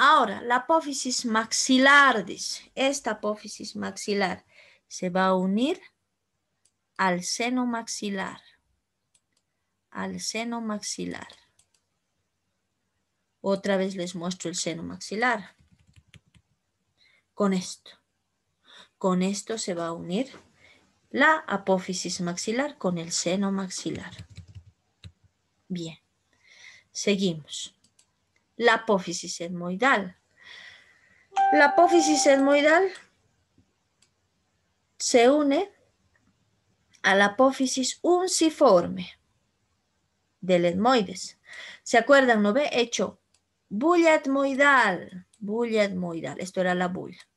Ahora, la apófisis maxilar, dice, esta apófisis maxilar se va a unir al seno maxilar, al seno maxilar. Otra vez les muestro el seno maxilar. Con esto. Con esto se va a unir la apófisis maxilar con el seno maxilar. Bien. Seguimos la apófisis etmoidal. La apófisis etmoidal se une a la apófisis unciforme del etmoides. ¿Se acuerdan? ¿No ve? Hecho bulla etmoidal, bulla etmoidal. Esto era la bulla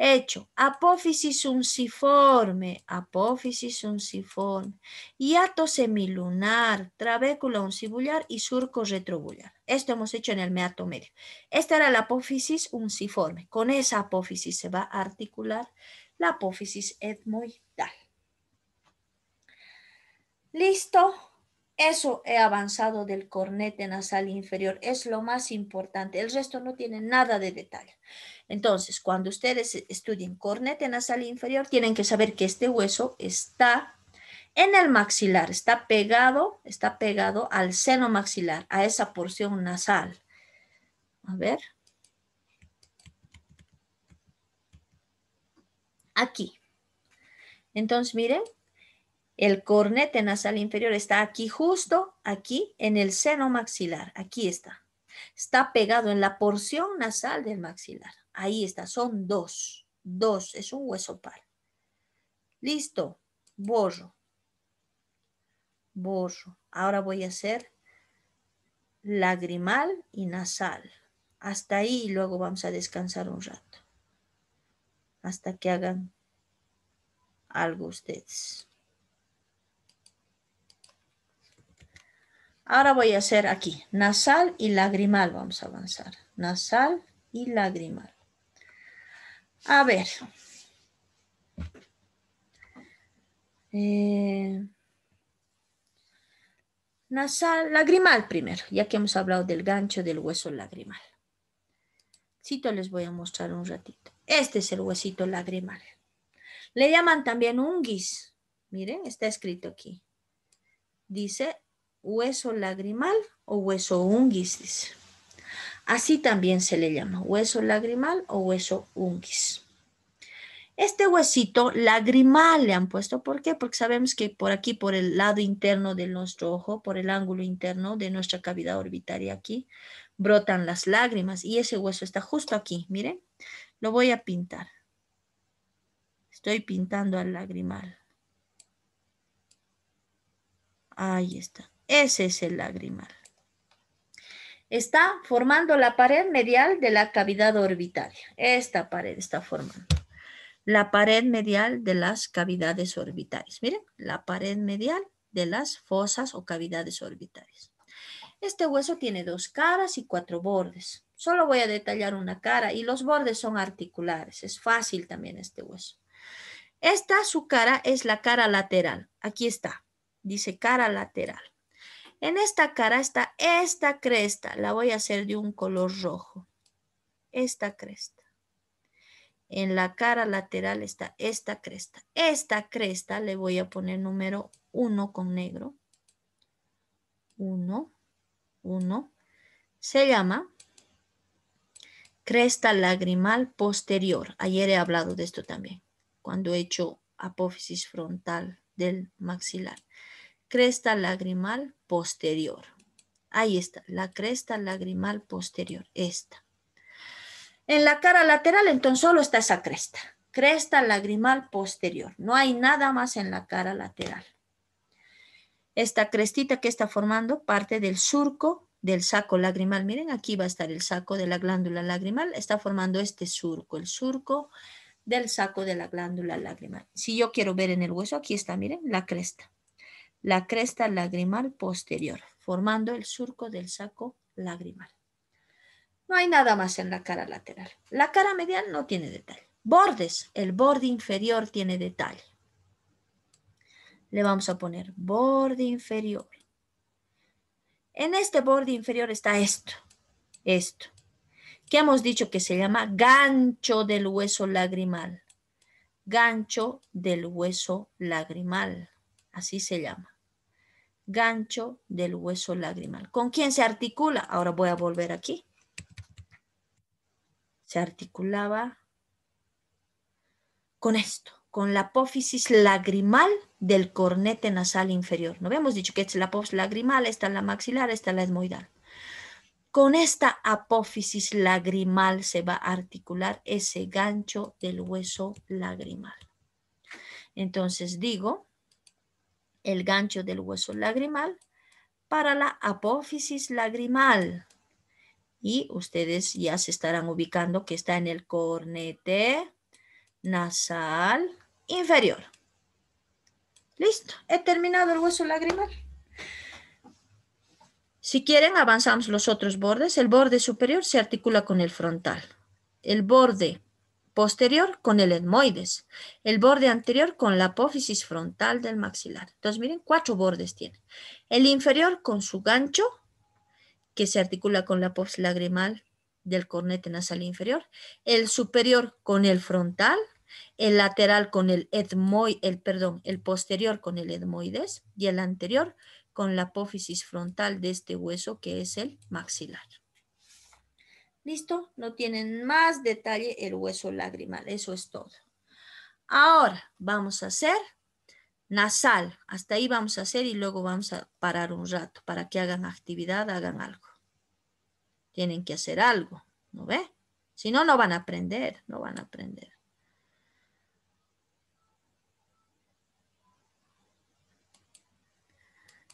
hecho apófisis unciforme, apófisis unciforme, hiato semilunar, trabécula uncibular y surco retrobullar. Esto hemos hecho en el meato medio. Esta era la apófisis unciforme. Con esa apófisis se va a articular la apófisis etmoidal. Listo. Eso he avanzado del cornete nasal inferior, es lo más importante. El resto no tiene nada de detalle. Entonces, cuando ustedes e-, estudien cornete nasal inferior, tienen que saber que este hueso está en el maxilar, está pegado, está pegado al seno maxilar, a esa porción nasal. A ver. Aquí. Entonces, miren, el cornete nasal inferior está aquí justo, aquí en el seno maxilar, aquí está. Está pegado en la porción nasal del maxilar. Ahí está, son dos, dos, es un hueso par. Listo, borro. Borro. Ahora voy a hacer lagrimal y nasal. Hasta ahí y luego vamos a descansar un rato. Hasta que hagan algo ustedes. Ahora voy a hacer aquí, nasal y lagrimal vamos a avanzar. Nasal y lagrimal. A ver. Eh, nasal, lagrimal primero, ya que hemos hablado del gancho del hueso lagrimal. Cito les voy a mostrar un ratito. Este es el huesito lagrimal. Le llaman también unguis. Miren, está escrito aquí. Dice hueso lagrimal o hueso unguis, Así también se le llama, hueso lagrimal o hueso unguis. Este huesito lagrimal le han puesto, ¿por qué? Porque sabemos que por aquí, por el lado interno de nuestro ojo, por el ángulo interno de nuestra cavidad orbitaria aquí, brotan las lágrimas y ese hueso está justo aquí, miren, lo voy a pintar. Estoy pintando al lagrimal. Ahí está. Ese es el lagrimal. Está formando la pared medial de la cavidad orbitaria. Esta pared está formando. La pared medial de las cavidades orbitales. Miren, la pared medial de las fosas o cavidades orbitales. Este hueso tiene dos caras y cuatro bordes. Solo voy a detallar una cara y los bordes son articulares. Es fácil también este hueso. Esta, su cara, es la cara lateral. Aquí está. Dice cara lateral. En esta cara está esta cresta. La voy a hacer de un color rojo. Esta cresta. En la cara lateral está esta cresta. Esta cresta le voy a poner número 1 con negro. 1, 1. Se llama cresta lagrimal posterior. Ayer he hablado de esto también, cuando he hecho apófisis frontal del maxilar cresta lagrimal posterior. Ahí está, la cresta lagrimal posterior, esta. En la cara lateral, entonces, solo está esa cresta. Cresta lagrimal posterior. No hay nada más en la cara lateral. Esta crestita que está formando parte del surco del saco lagrimal. Miren, aquí va a estar el saco de la glándula lagrimal. Está formando este surco, el surco del saco de la glándula lagrimal. Si yo quiero ver en el hueso, aquí está, miren, la cresta la cresta lagrimal posterior, formando el surco del saco lagrimal. No hay nada más en la cara lateral. La cara medial no tiene detalle. Bordes, el borde inferior tiene detalle. Le vamos a poner borde inferior. En este borde inferior está esto, esto, que hemos dicho que se llama gancho del hueso lagrimal. Gancho del hueso lagrimal así se llama. Gancho del hueso lagrimal. ¿Con quién se articula? Ahora voy a volver aquí. Se articulaba con esto, con la apófisis lagrimal del cornete nasal inferior. No habíamos dicho que es la apófisis lagrimal, esta es la maxilar, esta es la esmoidal. Con esta apófisis lagrimal se va a articular ese gancho del hueso lagrimal. Entonces digo el gancho del hueso lagrimal para la apófisis lagrimal. Y ustedes ya se estarán ubicando que está en el cornete nasal inferior. Listo, he terminado el hueso lagrimal. Si quieren, avanzamos los otros bordes. El borde superior se articula con el frontal. El borde posterior con el etmoides, el borde anterior con la apófisis frontal del maxilar. Entonces, miren, cuatro bordes tiene. El inferior con su gancho, que se articula con la apófisis lagrimal del cornete nasal inferior. El superior con el frontal, el lateral con el etmoides, el, perdón, el posterior con el etmoides y el anterior con la apófisis frontal de este hueso que es el maxilar. ¿Listo? No tienen más detalle el hueso lagrimal. Eso es todo. Ahora vamos a hacer nasal. Hasta ahí vamos a hacer y luego vamos a parar un rato para que hagan actividad, hagan algo. Tienen que hacer algo, ¿no ve? Si no, no van a aprender, no van a aprender.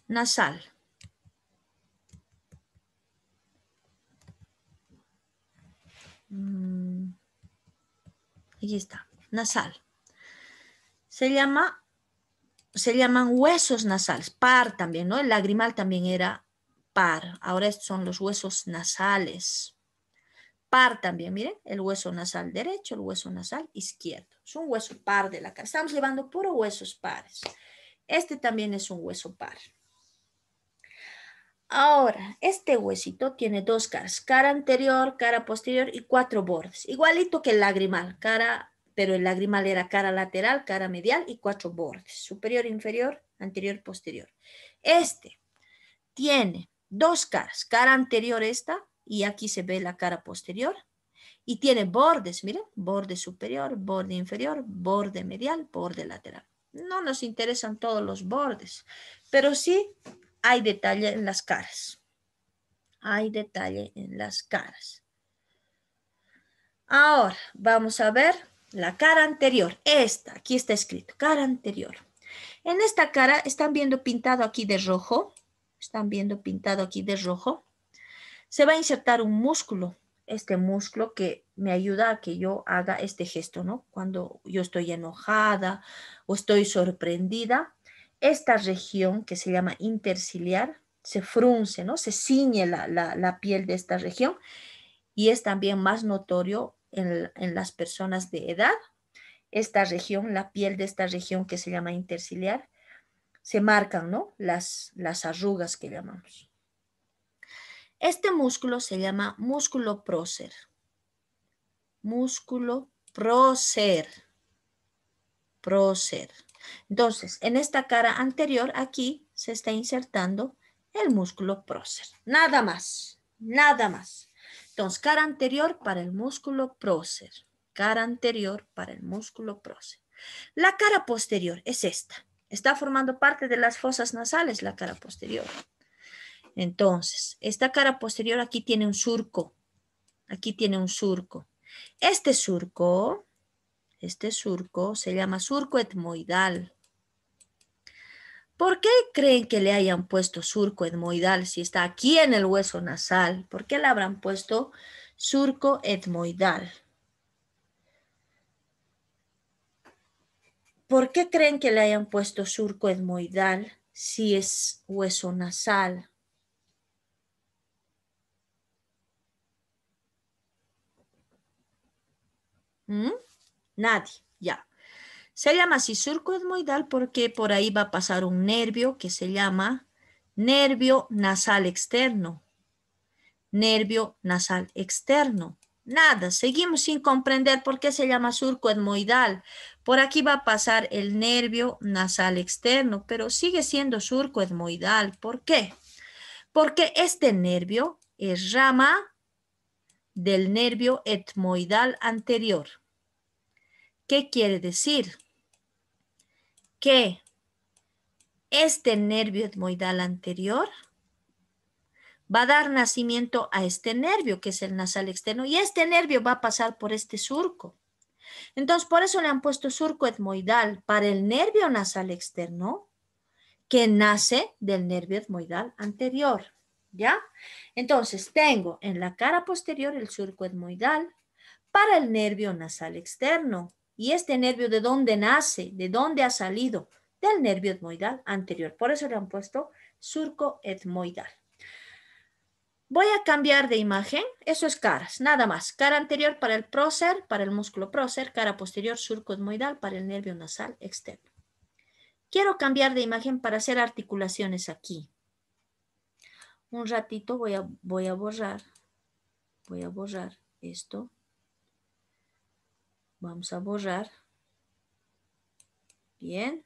Nasal. Mm, aquí está, nasal. Se llama, se llaman huesos nasales, par también, ¿no? El lagrimal también era par. Ahora son los huesos nasales. Par también, miren, el hueso nasal derecho, el hueso nasal izquierdo. Es un hueso par de la cara. Estamos llevando puro huesos pares. Este también es un hueso par. Ahora, este huesito tiene dos caras, cara anterior, cara posterior y cuatro bordes, igualito que el lagrimal, cara, pero el lagrimal era cara lateral, cara medial y cuatro bordes, superior, inferior, anterior, posterior. Este tiene dos caras, cara anterior esta y aquí se ve la cara posterior y tiene bordes, miren, borde superior, borde inferior, borde medial, borde lateral. No nos interesan todos los bordes, pero sí hay detalle en las caras. Hay detalle en las caras. Ahora vamos a ver la cara anterior. Esta, aquí está escrito, cara anterior. En esta cara están viendo pintado aquí de rojo. Están viendo pintado aquí de rojo. Se va a insertar un músculo. Este músculo que me ayuda a que yo haga este gesto, ¿no? Cuando yo estoy enojada o estoy sorprendida, esta región que se llama interciliar, se frunce, ¿no? se ciñe la, piel de esta región y es también más notorio en, las personas de edad. Esta región, la piel de esta región que se llama interciliar, se marcan ¿no? las, las arrugas que llamamos. Este músculo se llama músculo prócer. Músculo prócer. Prócer. Entonces, en esta cara anterior, aquí se está insertando el músculo prócer. Nada más, nada más. Entonces, cara anterior para el músculo prócer. Cara anterior para el músculo prócer. La cara posterior es esta. Está formando parte de las fosas nasales la cara posterior. Entonces, esta cara posterior aquí tiene un surco. Aquí tiene un surco. Este surco este surco se llama surco etmoidal. ¿Por qué creen que le hayan puesto surco etmoidal si está aquí en el hueso nasal? ¿Por qué le habrán puesto surco etmoidal? ¿Por qué creen que le hayan puesto surco etmoidal si es hueso nasal? ¿Mm? Nadie, ya. Se llama así etmoidal porque por ahí va a pasar un nervio que se llama nervio nasal externo. Nervio nasal externo. Nada, seguimos sin comprender por qué se llama surco etmoidal Por aquí va a pasar el nervio nasal externo, pero sigue siendo surco etmoidal. ¿Por qué? Porque este nervio es rama del nervio etmoidal anterior. ¿Qué quiere decir? Que este nervio etmoidal anterior va a dar nacimiento a este nervio que es el nasal externo y este nervio va a pasar por este surco. Entonces, por eso le han puesto surco etmoidal para el nervio nasal externo que nace del nervio etmoidal anterior. ¿Ya? Entonces, tengo en la cara posterior el surco etmoidal para el nervio nasal externo y este nervio, ¿de dónde nace? ¿De dónde ha salido? Del nervio etmoidal anterior. Por eso le han puesto surco etmoidal. Voy a cambiar de imagen. Eso es caras, nada más. Cara anterior para el prócer, para el músculo prócer. Cara posterior, surco etmoidal para el nervio nasal externo. Quiero cambiar de imagen para hacer articulaciones aquí. Un ratito voy a, voy a borrar. Voy a borrar esto. Vamos a borrar. Bien.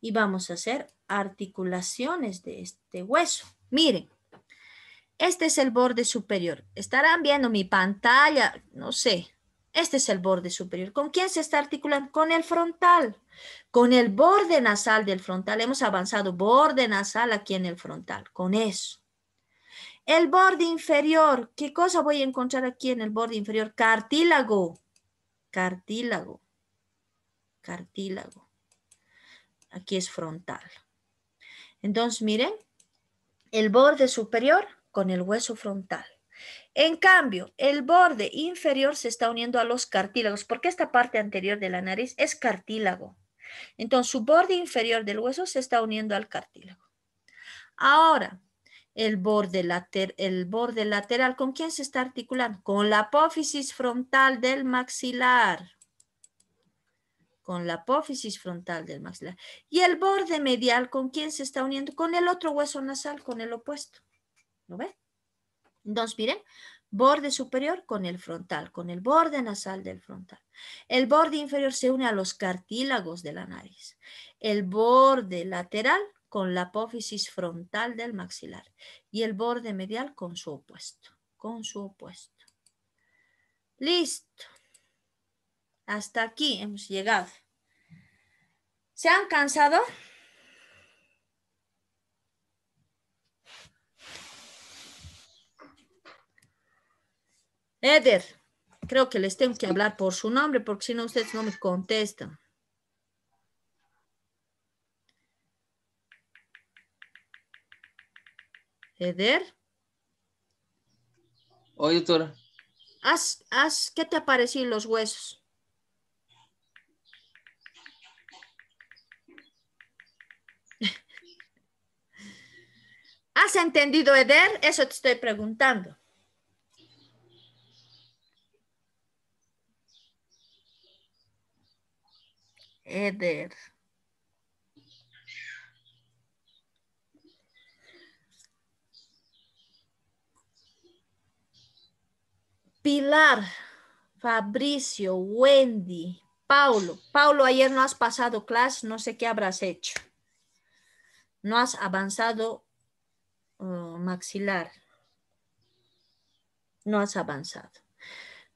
Y vamos a hacer articulaciones de este hueso. Miren, este es el borde superior. Estarán viendo mi pantalla, no sé. Este es el borde superior. ¿Con quién se está articulando? Con el frontal. Con el borde nasal del frontal. Hemos avanzado borde nasal aquí en el frontal. Con eso. El borde inferior. ¿Qué cosa voy a encontrar aquí en el borde inferior? Cartílago cartílago, cartílago. Aquí es frontal. Entonces, miren, el borde superior con el hueso frontal. En cambio, el borde inferior se está uniendo a los cartílagos, porque esta parte anterior de la nariz es cartílago. Entonces, su borde inferior del hueso se está uniendo al cartílago. Ahora, el borde, el borde lateral. ¿Con quién se está articulando? Con la apófisis frontal del maxilar. Con la apófisis frontal del maxilar. Y el borde medial, ¿con quién se está uniendo? Con el otro hueso nasal, con el opuesto. ¿Lo ven? Entonces, miren, borde superior con el frontal, con el borde nasal del frontal. El borde inferior se une a los cartílagos de la nariz. El borde lateral con la apófisis frontal del maxilar y el borde medial con su opuesto, con su opuesto. Listo. Hasta aquí hemos llegado. ¿Se han cansado? Eder, creo que les tengo que hablar por su nombre porque si no ustedes no me contestan. Eder. Oye, doctora. has, ¿qué te en los huesos? ¿Has entendido, Eder? Eso te estoy preguntando. Eder. Pilar, Fabricio, Wendy, Paulo. Paulo, ayer no has pasado clase, no sé qué habrás hecho. No has avanzado oh, maxilar. No has avanzado.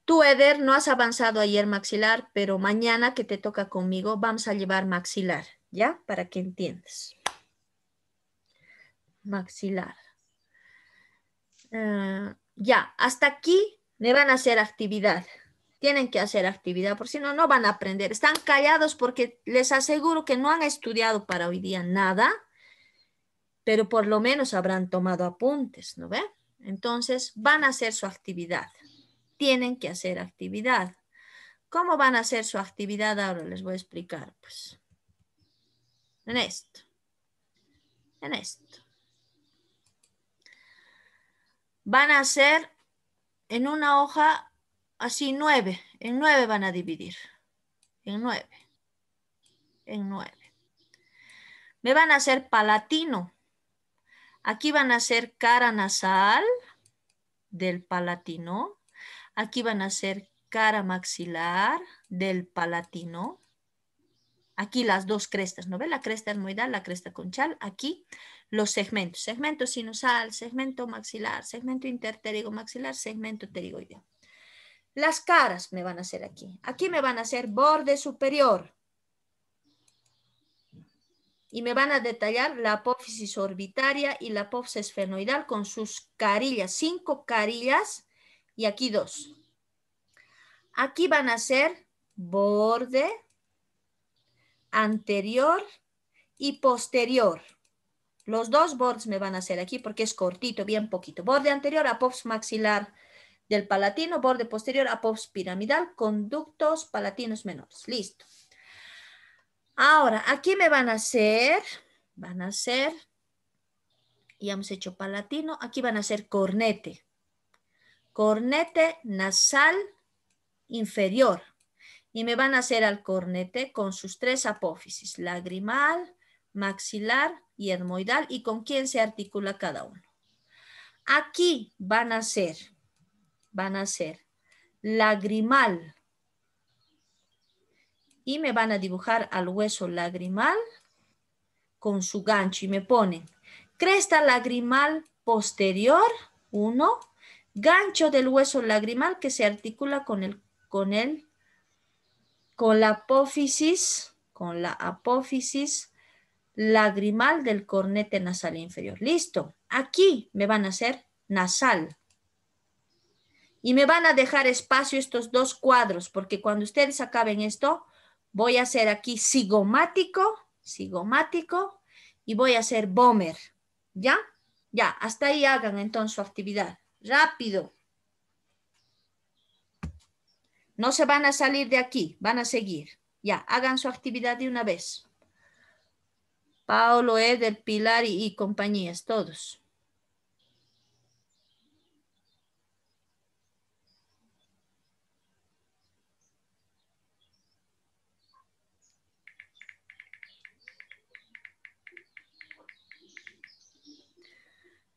Tú, Eder, no has avanzado ayer maxilar, pero mañana que te toca conmigo vamos a llevar maxilar, ¿ya? Para que entiendas. Maxilar. Eh, ya, hasta aquí me van a hacer actividad. Tienen que hacer actividad, por si no, no van a aprender. Están callados porque les aseguro que no han estudiado para hoy día nada, pero por lo menos habrán tomado apuntes, ¿no ve? Entonces van a hacer su actividad. Tienen que hacer actividad. ¿Cómo van a hacer su actividad? Ahora les voy a explicar, pues. En esto. En esto. Van a hacer en una hoja así nueve, en nueve van a dividir, en nueve, en nueve. Me van a hacer palatino. Aquí van a hacer cara nasal del palatino. Aquí van a hacer cara maxilar del palatino. Aquí las dos crestas, ¿no ve? La cresta hermoidal, la cresta conchal. Aquí los segmentos, segmento sinusal, segmento maxilar, segmento maxilar, segmento pterigoideo. Las caras me van a hacer aquí. Aquí me van a hacer borde superior. Y me van a detallar la apófisis orbitaria y la apófisis fenoidal con sus carillas, cinco carillas y aquí dos. Aquí van a ser borde anterior y posterior. Los dos bordes me van a hacer aquí porque es cortito, bien poquito. Borde anterior, apops maxilar del palatino, borde posterior, apops piramidal, conductos palatinos menores. Listo. Ahora, aquí me van a hacer, van a hacer, ya hemos hecho palatino, aquí van a hacer cornete. Cornete nasal inferior. Y me van a hacer al cornete con sus tres apófisis, lagrimal, maxilar y hermoidal y con quién se articula cada uno. Aquí van a ser, van a ser lagrimal y me van a dibujar al hueso lagrimal con su gancho y me ponen cresta lagrimal posterior, uno, gancho del hueso lagrimal que se articula con el, con el, con la apófisis, con la apófisis lagrimal del cornete nasal inferior. Listo, aquí me van a hacer nasal. Y me van a dejar espacio estos dos cuadros, porque cuando ustedes acaben esto, voy a hacer aquí cigomático, cigomático, y voy a hacer bomber. ¿Ya? Ya, hasta ahí hagan entonces su actividad. Rápido. No se van a salir de aquí, van a seguir. Ya, hagan su actividad de una vez. Paolo, Eder, Pilar y compañías, todos.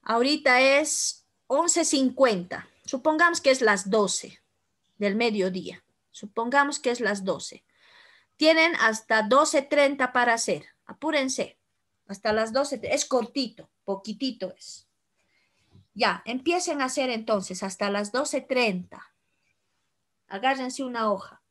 Ahorita es 11.50. Supongamos que es las 12 del mediodía. Supongamos que es las 12. Tienen hasta 12.30 para hacer. Apúrense hasta las 12, es cortito, poquitito es. Ya, empiecen a hacer entonces hasta las 12.30. Agárrense una hoja.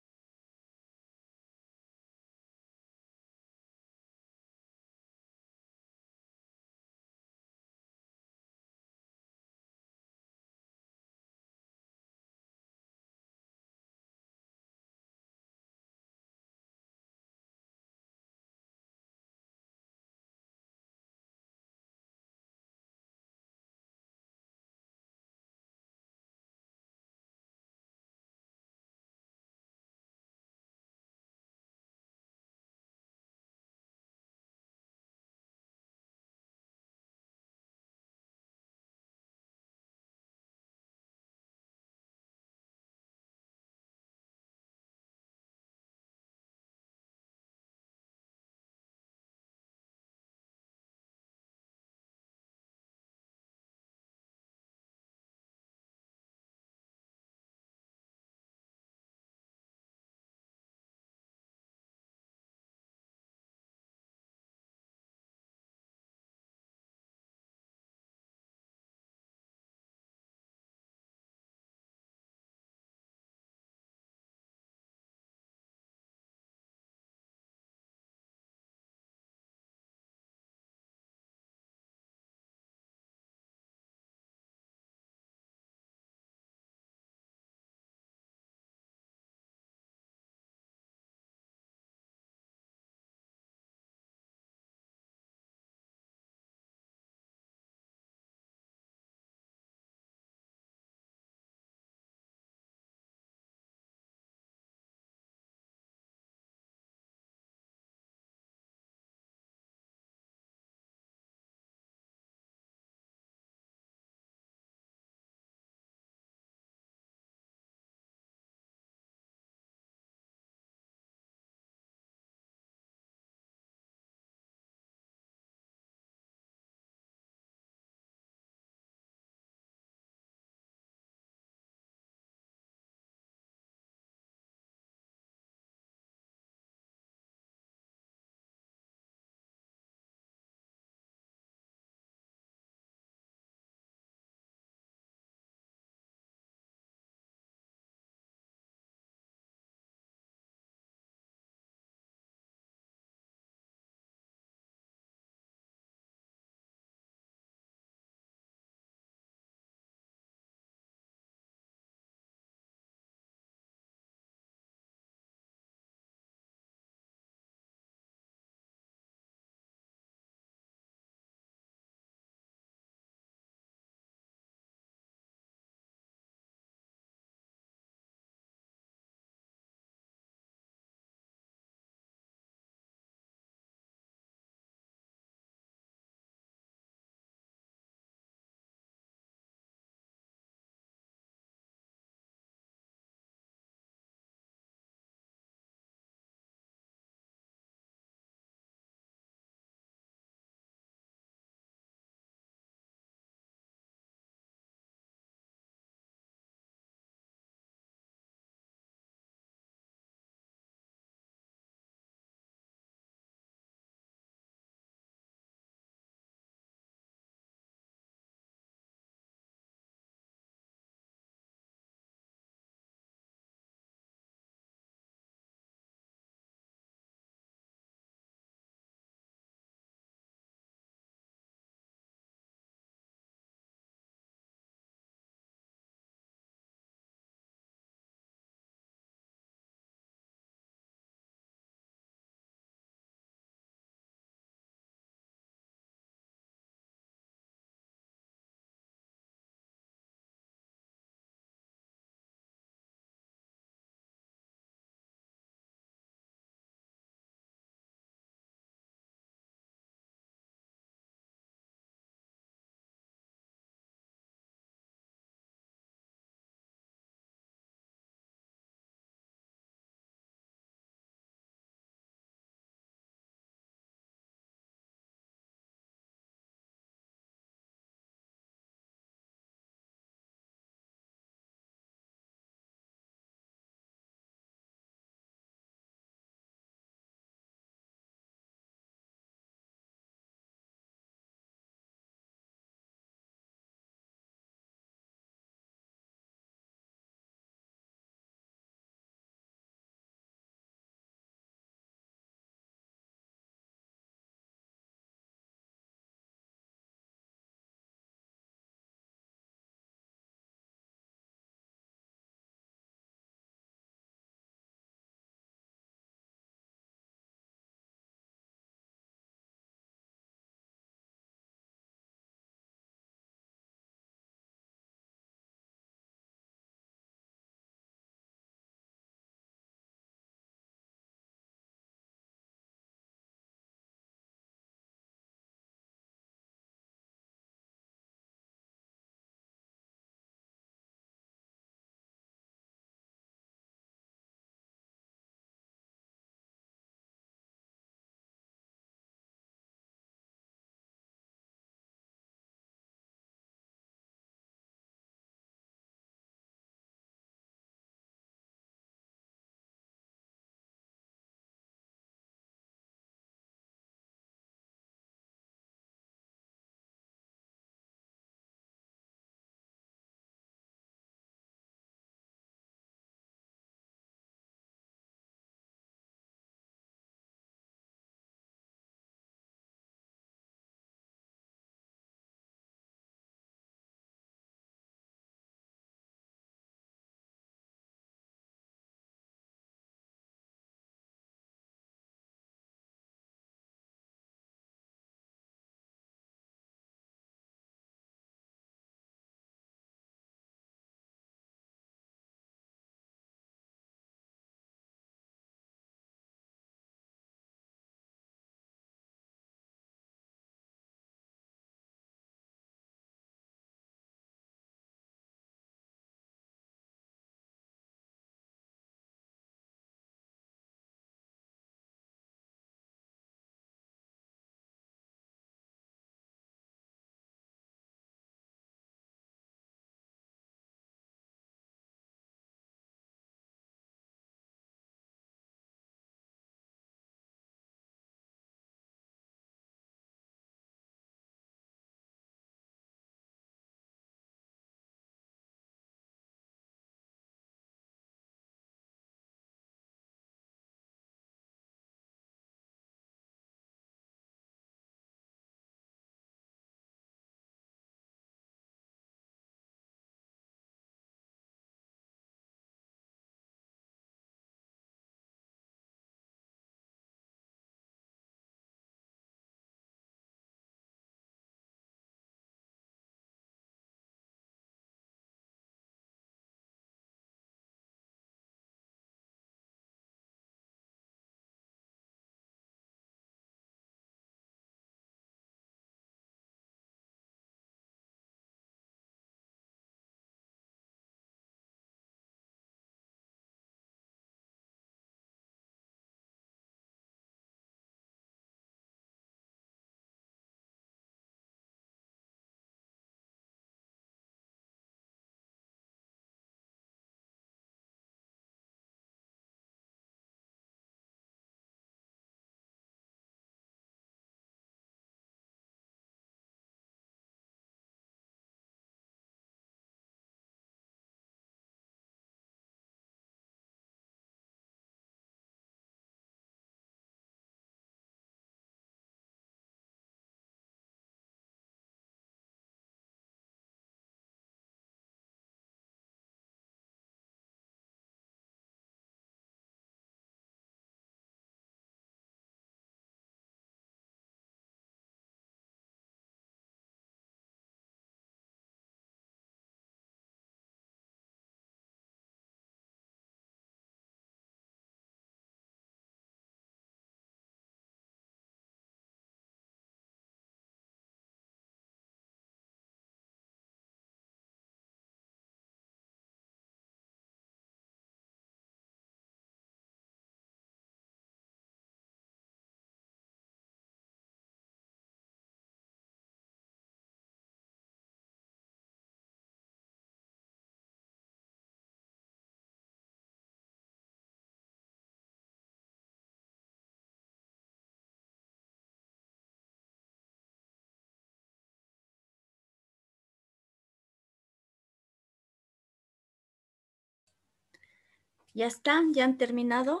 ¿Ya están? ¿Ya han terminado?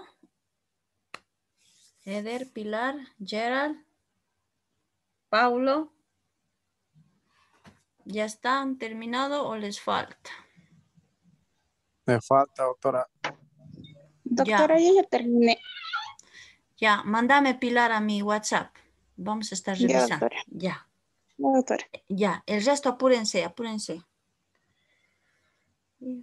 Eder, Pilar, Gerald, Paulo. ¿Ya están terminado o les falta? Me falta, doctora. Doctora, ya. yo ya terminé. Ya, mándame Pilar a mi WhatsApp. Vamos a estar revisando. Ya. Ya. ya, el resto apúrense, apúrense. Y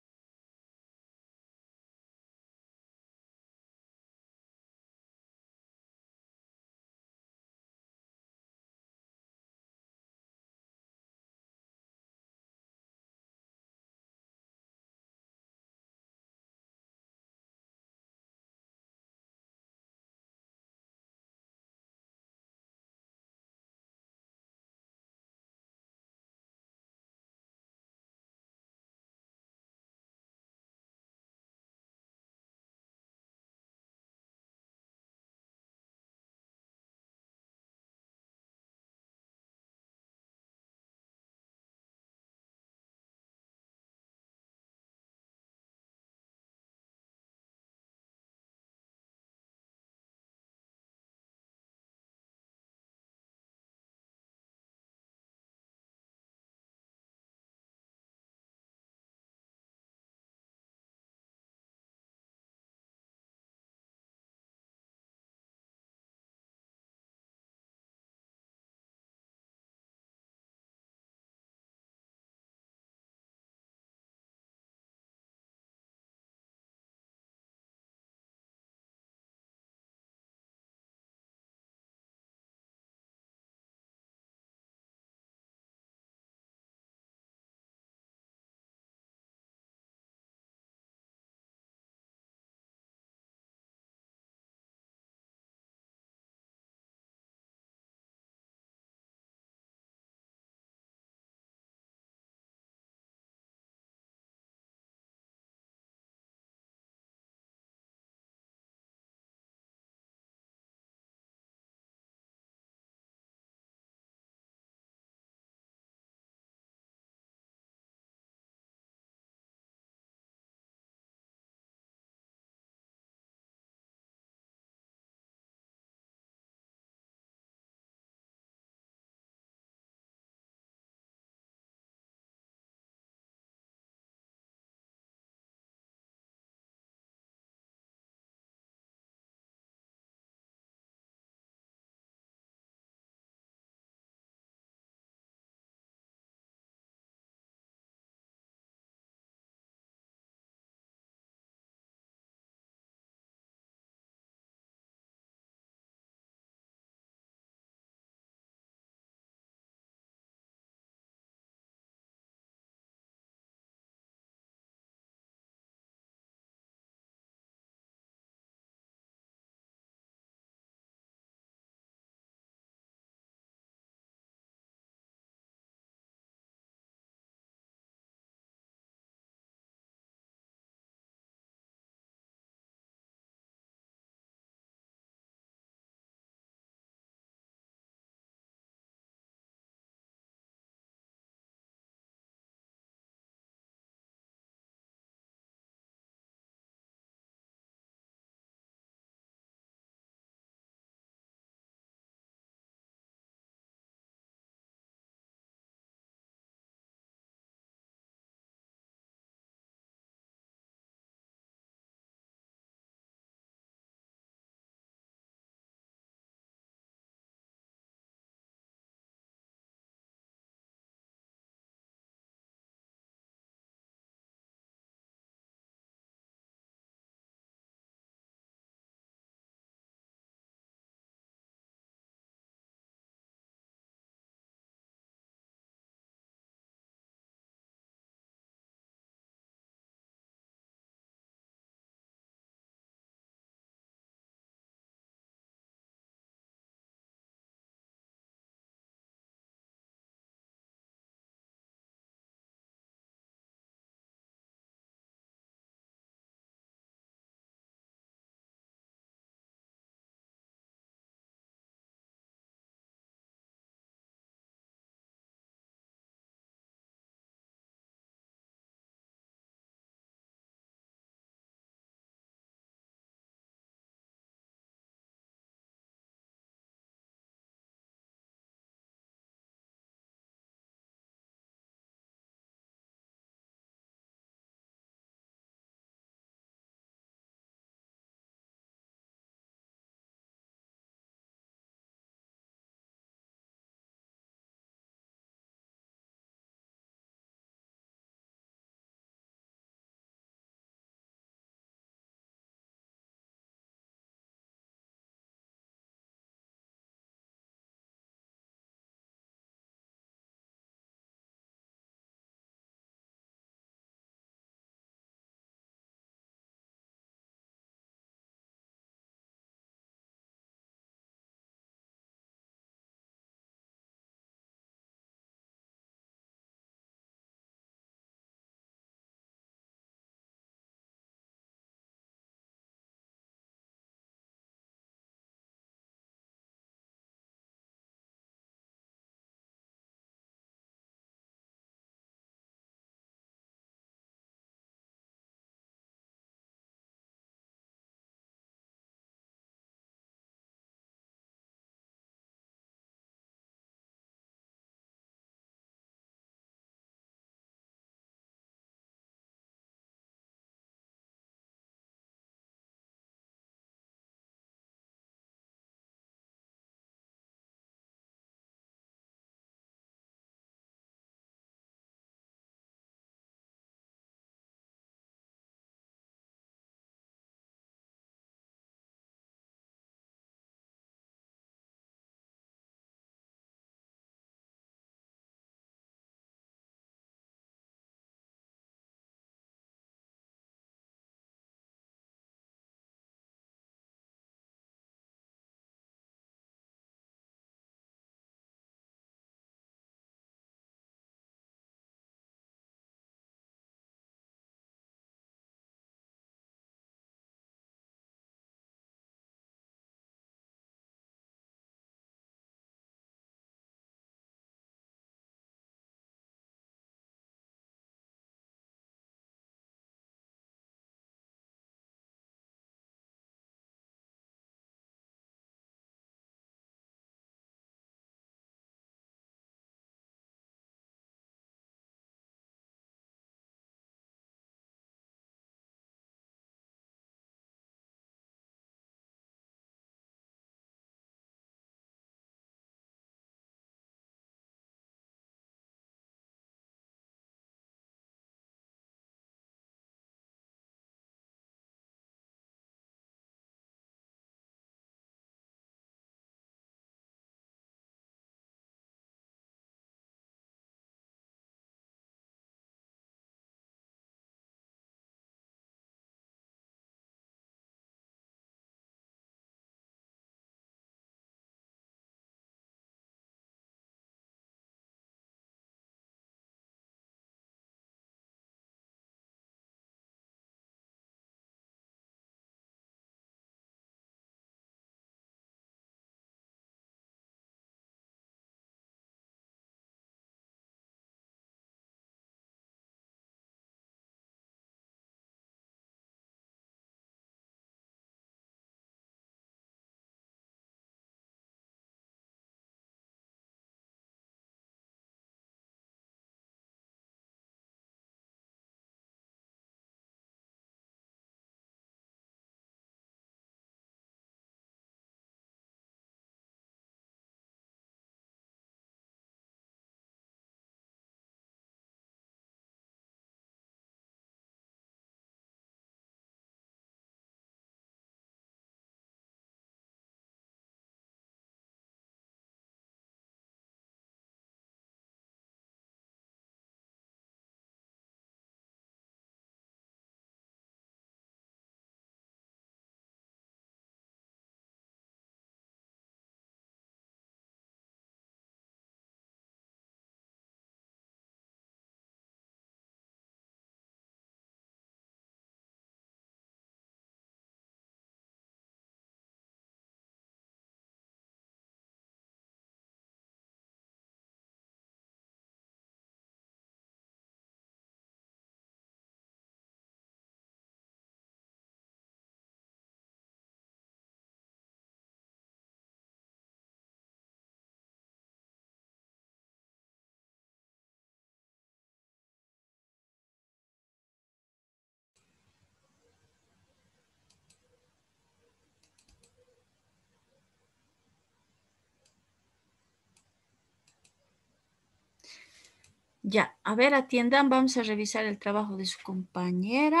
Ya, a ver, atiendan, vamos a revisar el trabajo de su compañera.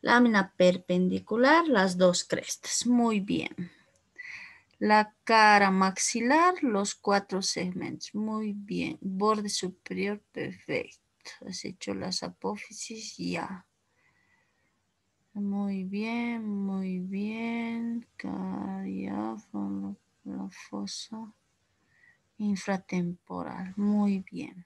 Lámina perpendicular, las dos crestas, muy bien. La cara maxilar, los cuatro segmentos, muy bien. Borde superior, perfecto. Has hecho las apófisis, ya. Muy bien, muy bien. Caria, la fosa infratemporal. Muy bien.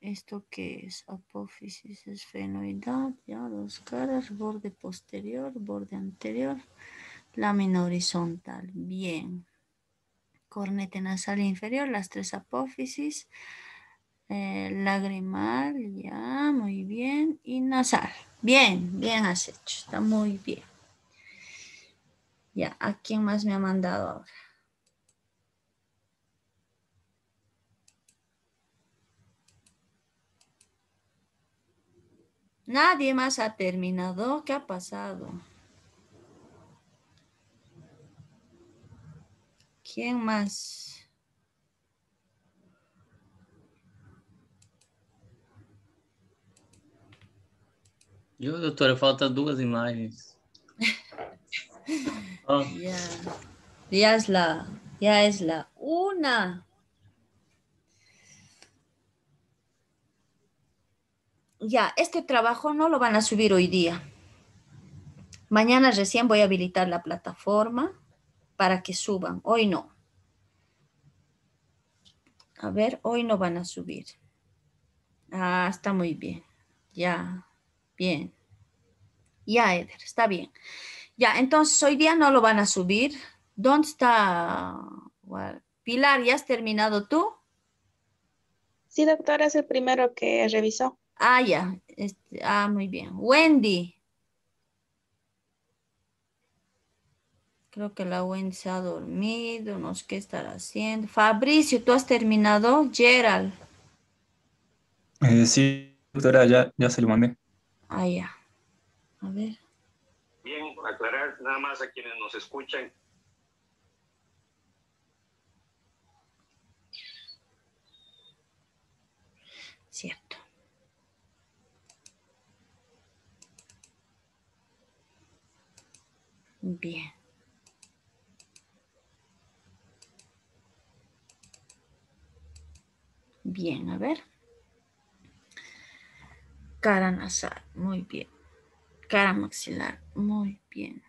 ¿Esto que es? Apófisis esfenoidal, ya dos caras, borde posterior, borde anterior, lámina horizontal. Bien. Cornete nasal inferior, las tres apófisis, eh, lagrimal, ya, muy bien, y nasal. Bien, bien has hecho, está muy bien. Ya, ¿a quién más me ha mandado ahora? Nadie más ha terminado. ¿Qué ha pasado? ¿Quién más? Yo, doctora, faltan dos imágenes. Ah. ya es la, ya es la una. ya, este trabajo no lo van a subir hoy día. Mañana recién voy a habilitar la plataforma para que suban. Hoy no. A ver, hoy no van a subir. Ah, está muy bien. Ya, bien. Ya, Eder, está bien. Ya, entonces hoy día no lo van a subir. ¿Dónde está? Pilar, ¿ya has terminado tú? Sí, doctora, es el primero que revisó. Ah, ya. Este, ah, muy bien. Wendy. Creo que la Wendy se ha dormido, no sé qué estará haciendo. Fabricio, ¿tú has terminado? Gerald. Eh, sí, doctora, ya, ya se lo mandé. Ah, ya. A ver. Bien, aclarar nada más a quienes nos escuchan Bien. Bien, a ver. Cara nasal, muy bien. Cara maxilar, muy bien.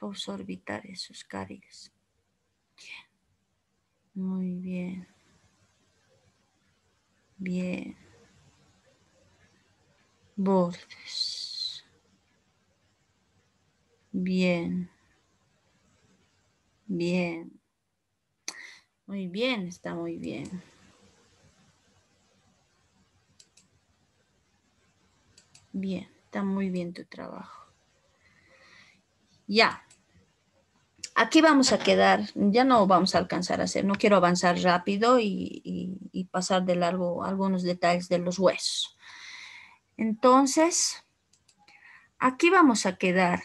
posorbitar esos sus caries. Bien. Muy bien. Bien. Bordes. Bien. Bien. Muy bien, está muy bien. Bien, está muy bien tu trabajo. Ya. Aquí vamos a quedar, ya no vamos a alcanzar a hacer, no quiero avanzar rápido y, y pasar de largo algunos detalles de los huesos. Entonces, aquí vamos a quedar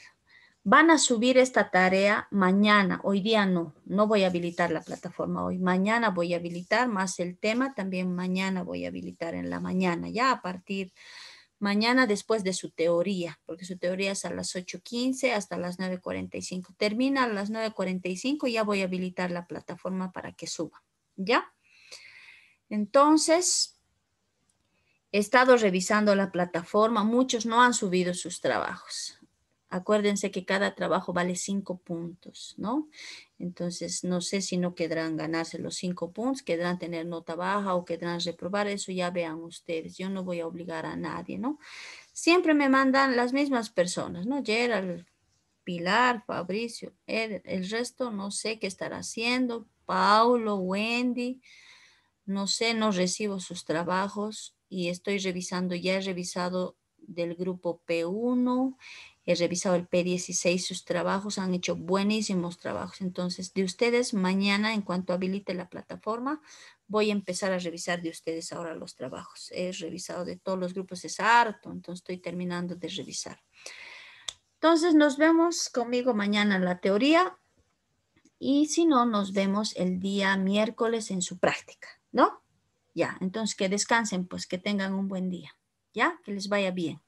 Van a subir esta tarea mañana, hoy día no, no voy a habilitar la plataforma hoy, mañana voy a habilitar más el tema, también mañana voy a habilitar en la mañana, ya a partir mañana después de su teoría, porque su teoría es a las 8.15 hasta las 9.45. Termina a las 9.45, ya voy a habilitar la plataforma para que suba, ¿ya? Entonces, he estado revisando la plataforma, muchos no han subido sus trabajos. Acuérdense que cada trabajo vale cinco puntos, ¿no? Entonces, no sé si no querrán ganarse los cinco puntos, querrán tener nota baja o querrán reprobar, eso ya vean ustedes. Yo no voy a obligar a nadie, ¿no? Siempre me mandan las mismas personas, ¿no? Gerald, Pilar, Fabricio, el, resto no sé qué estará haciendo, Paulo, Wendy, no sé, no recibo sus trabajos y estoy revisando, ya he revisado del grupo P1, he revisado el P16, sus trabajos, han hecho buenísimos trabajos. Entonces, de ustedes, mañana, en cuanto habilite la plataforma, voy a empezar a revisar de ustedes ahora los trabajos. He revisado de todos los grupos, es harto, entonces estoy terminando de revisar. Entonces, nos vemos conmigo mañana en la teoría y si no, nos vemos el día miércoles en su práctica, ¿no? Ya, entonces que descansen, pues que tengan un buen día, ¿ya? Que les vaya bien.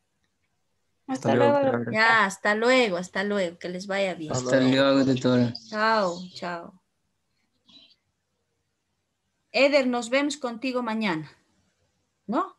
Hasta, luego. Ya, hasta luego, hasta luego. Que les vaya bien. Hasta, hasta luego, doctora. Chao, chao. Eder, nos vemos contigo mañana. ¿No?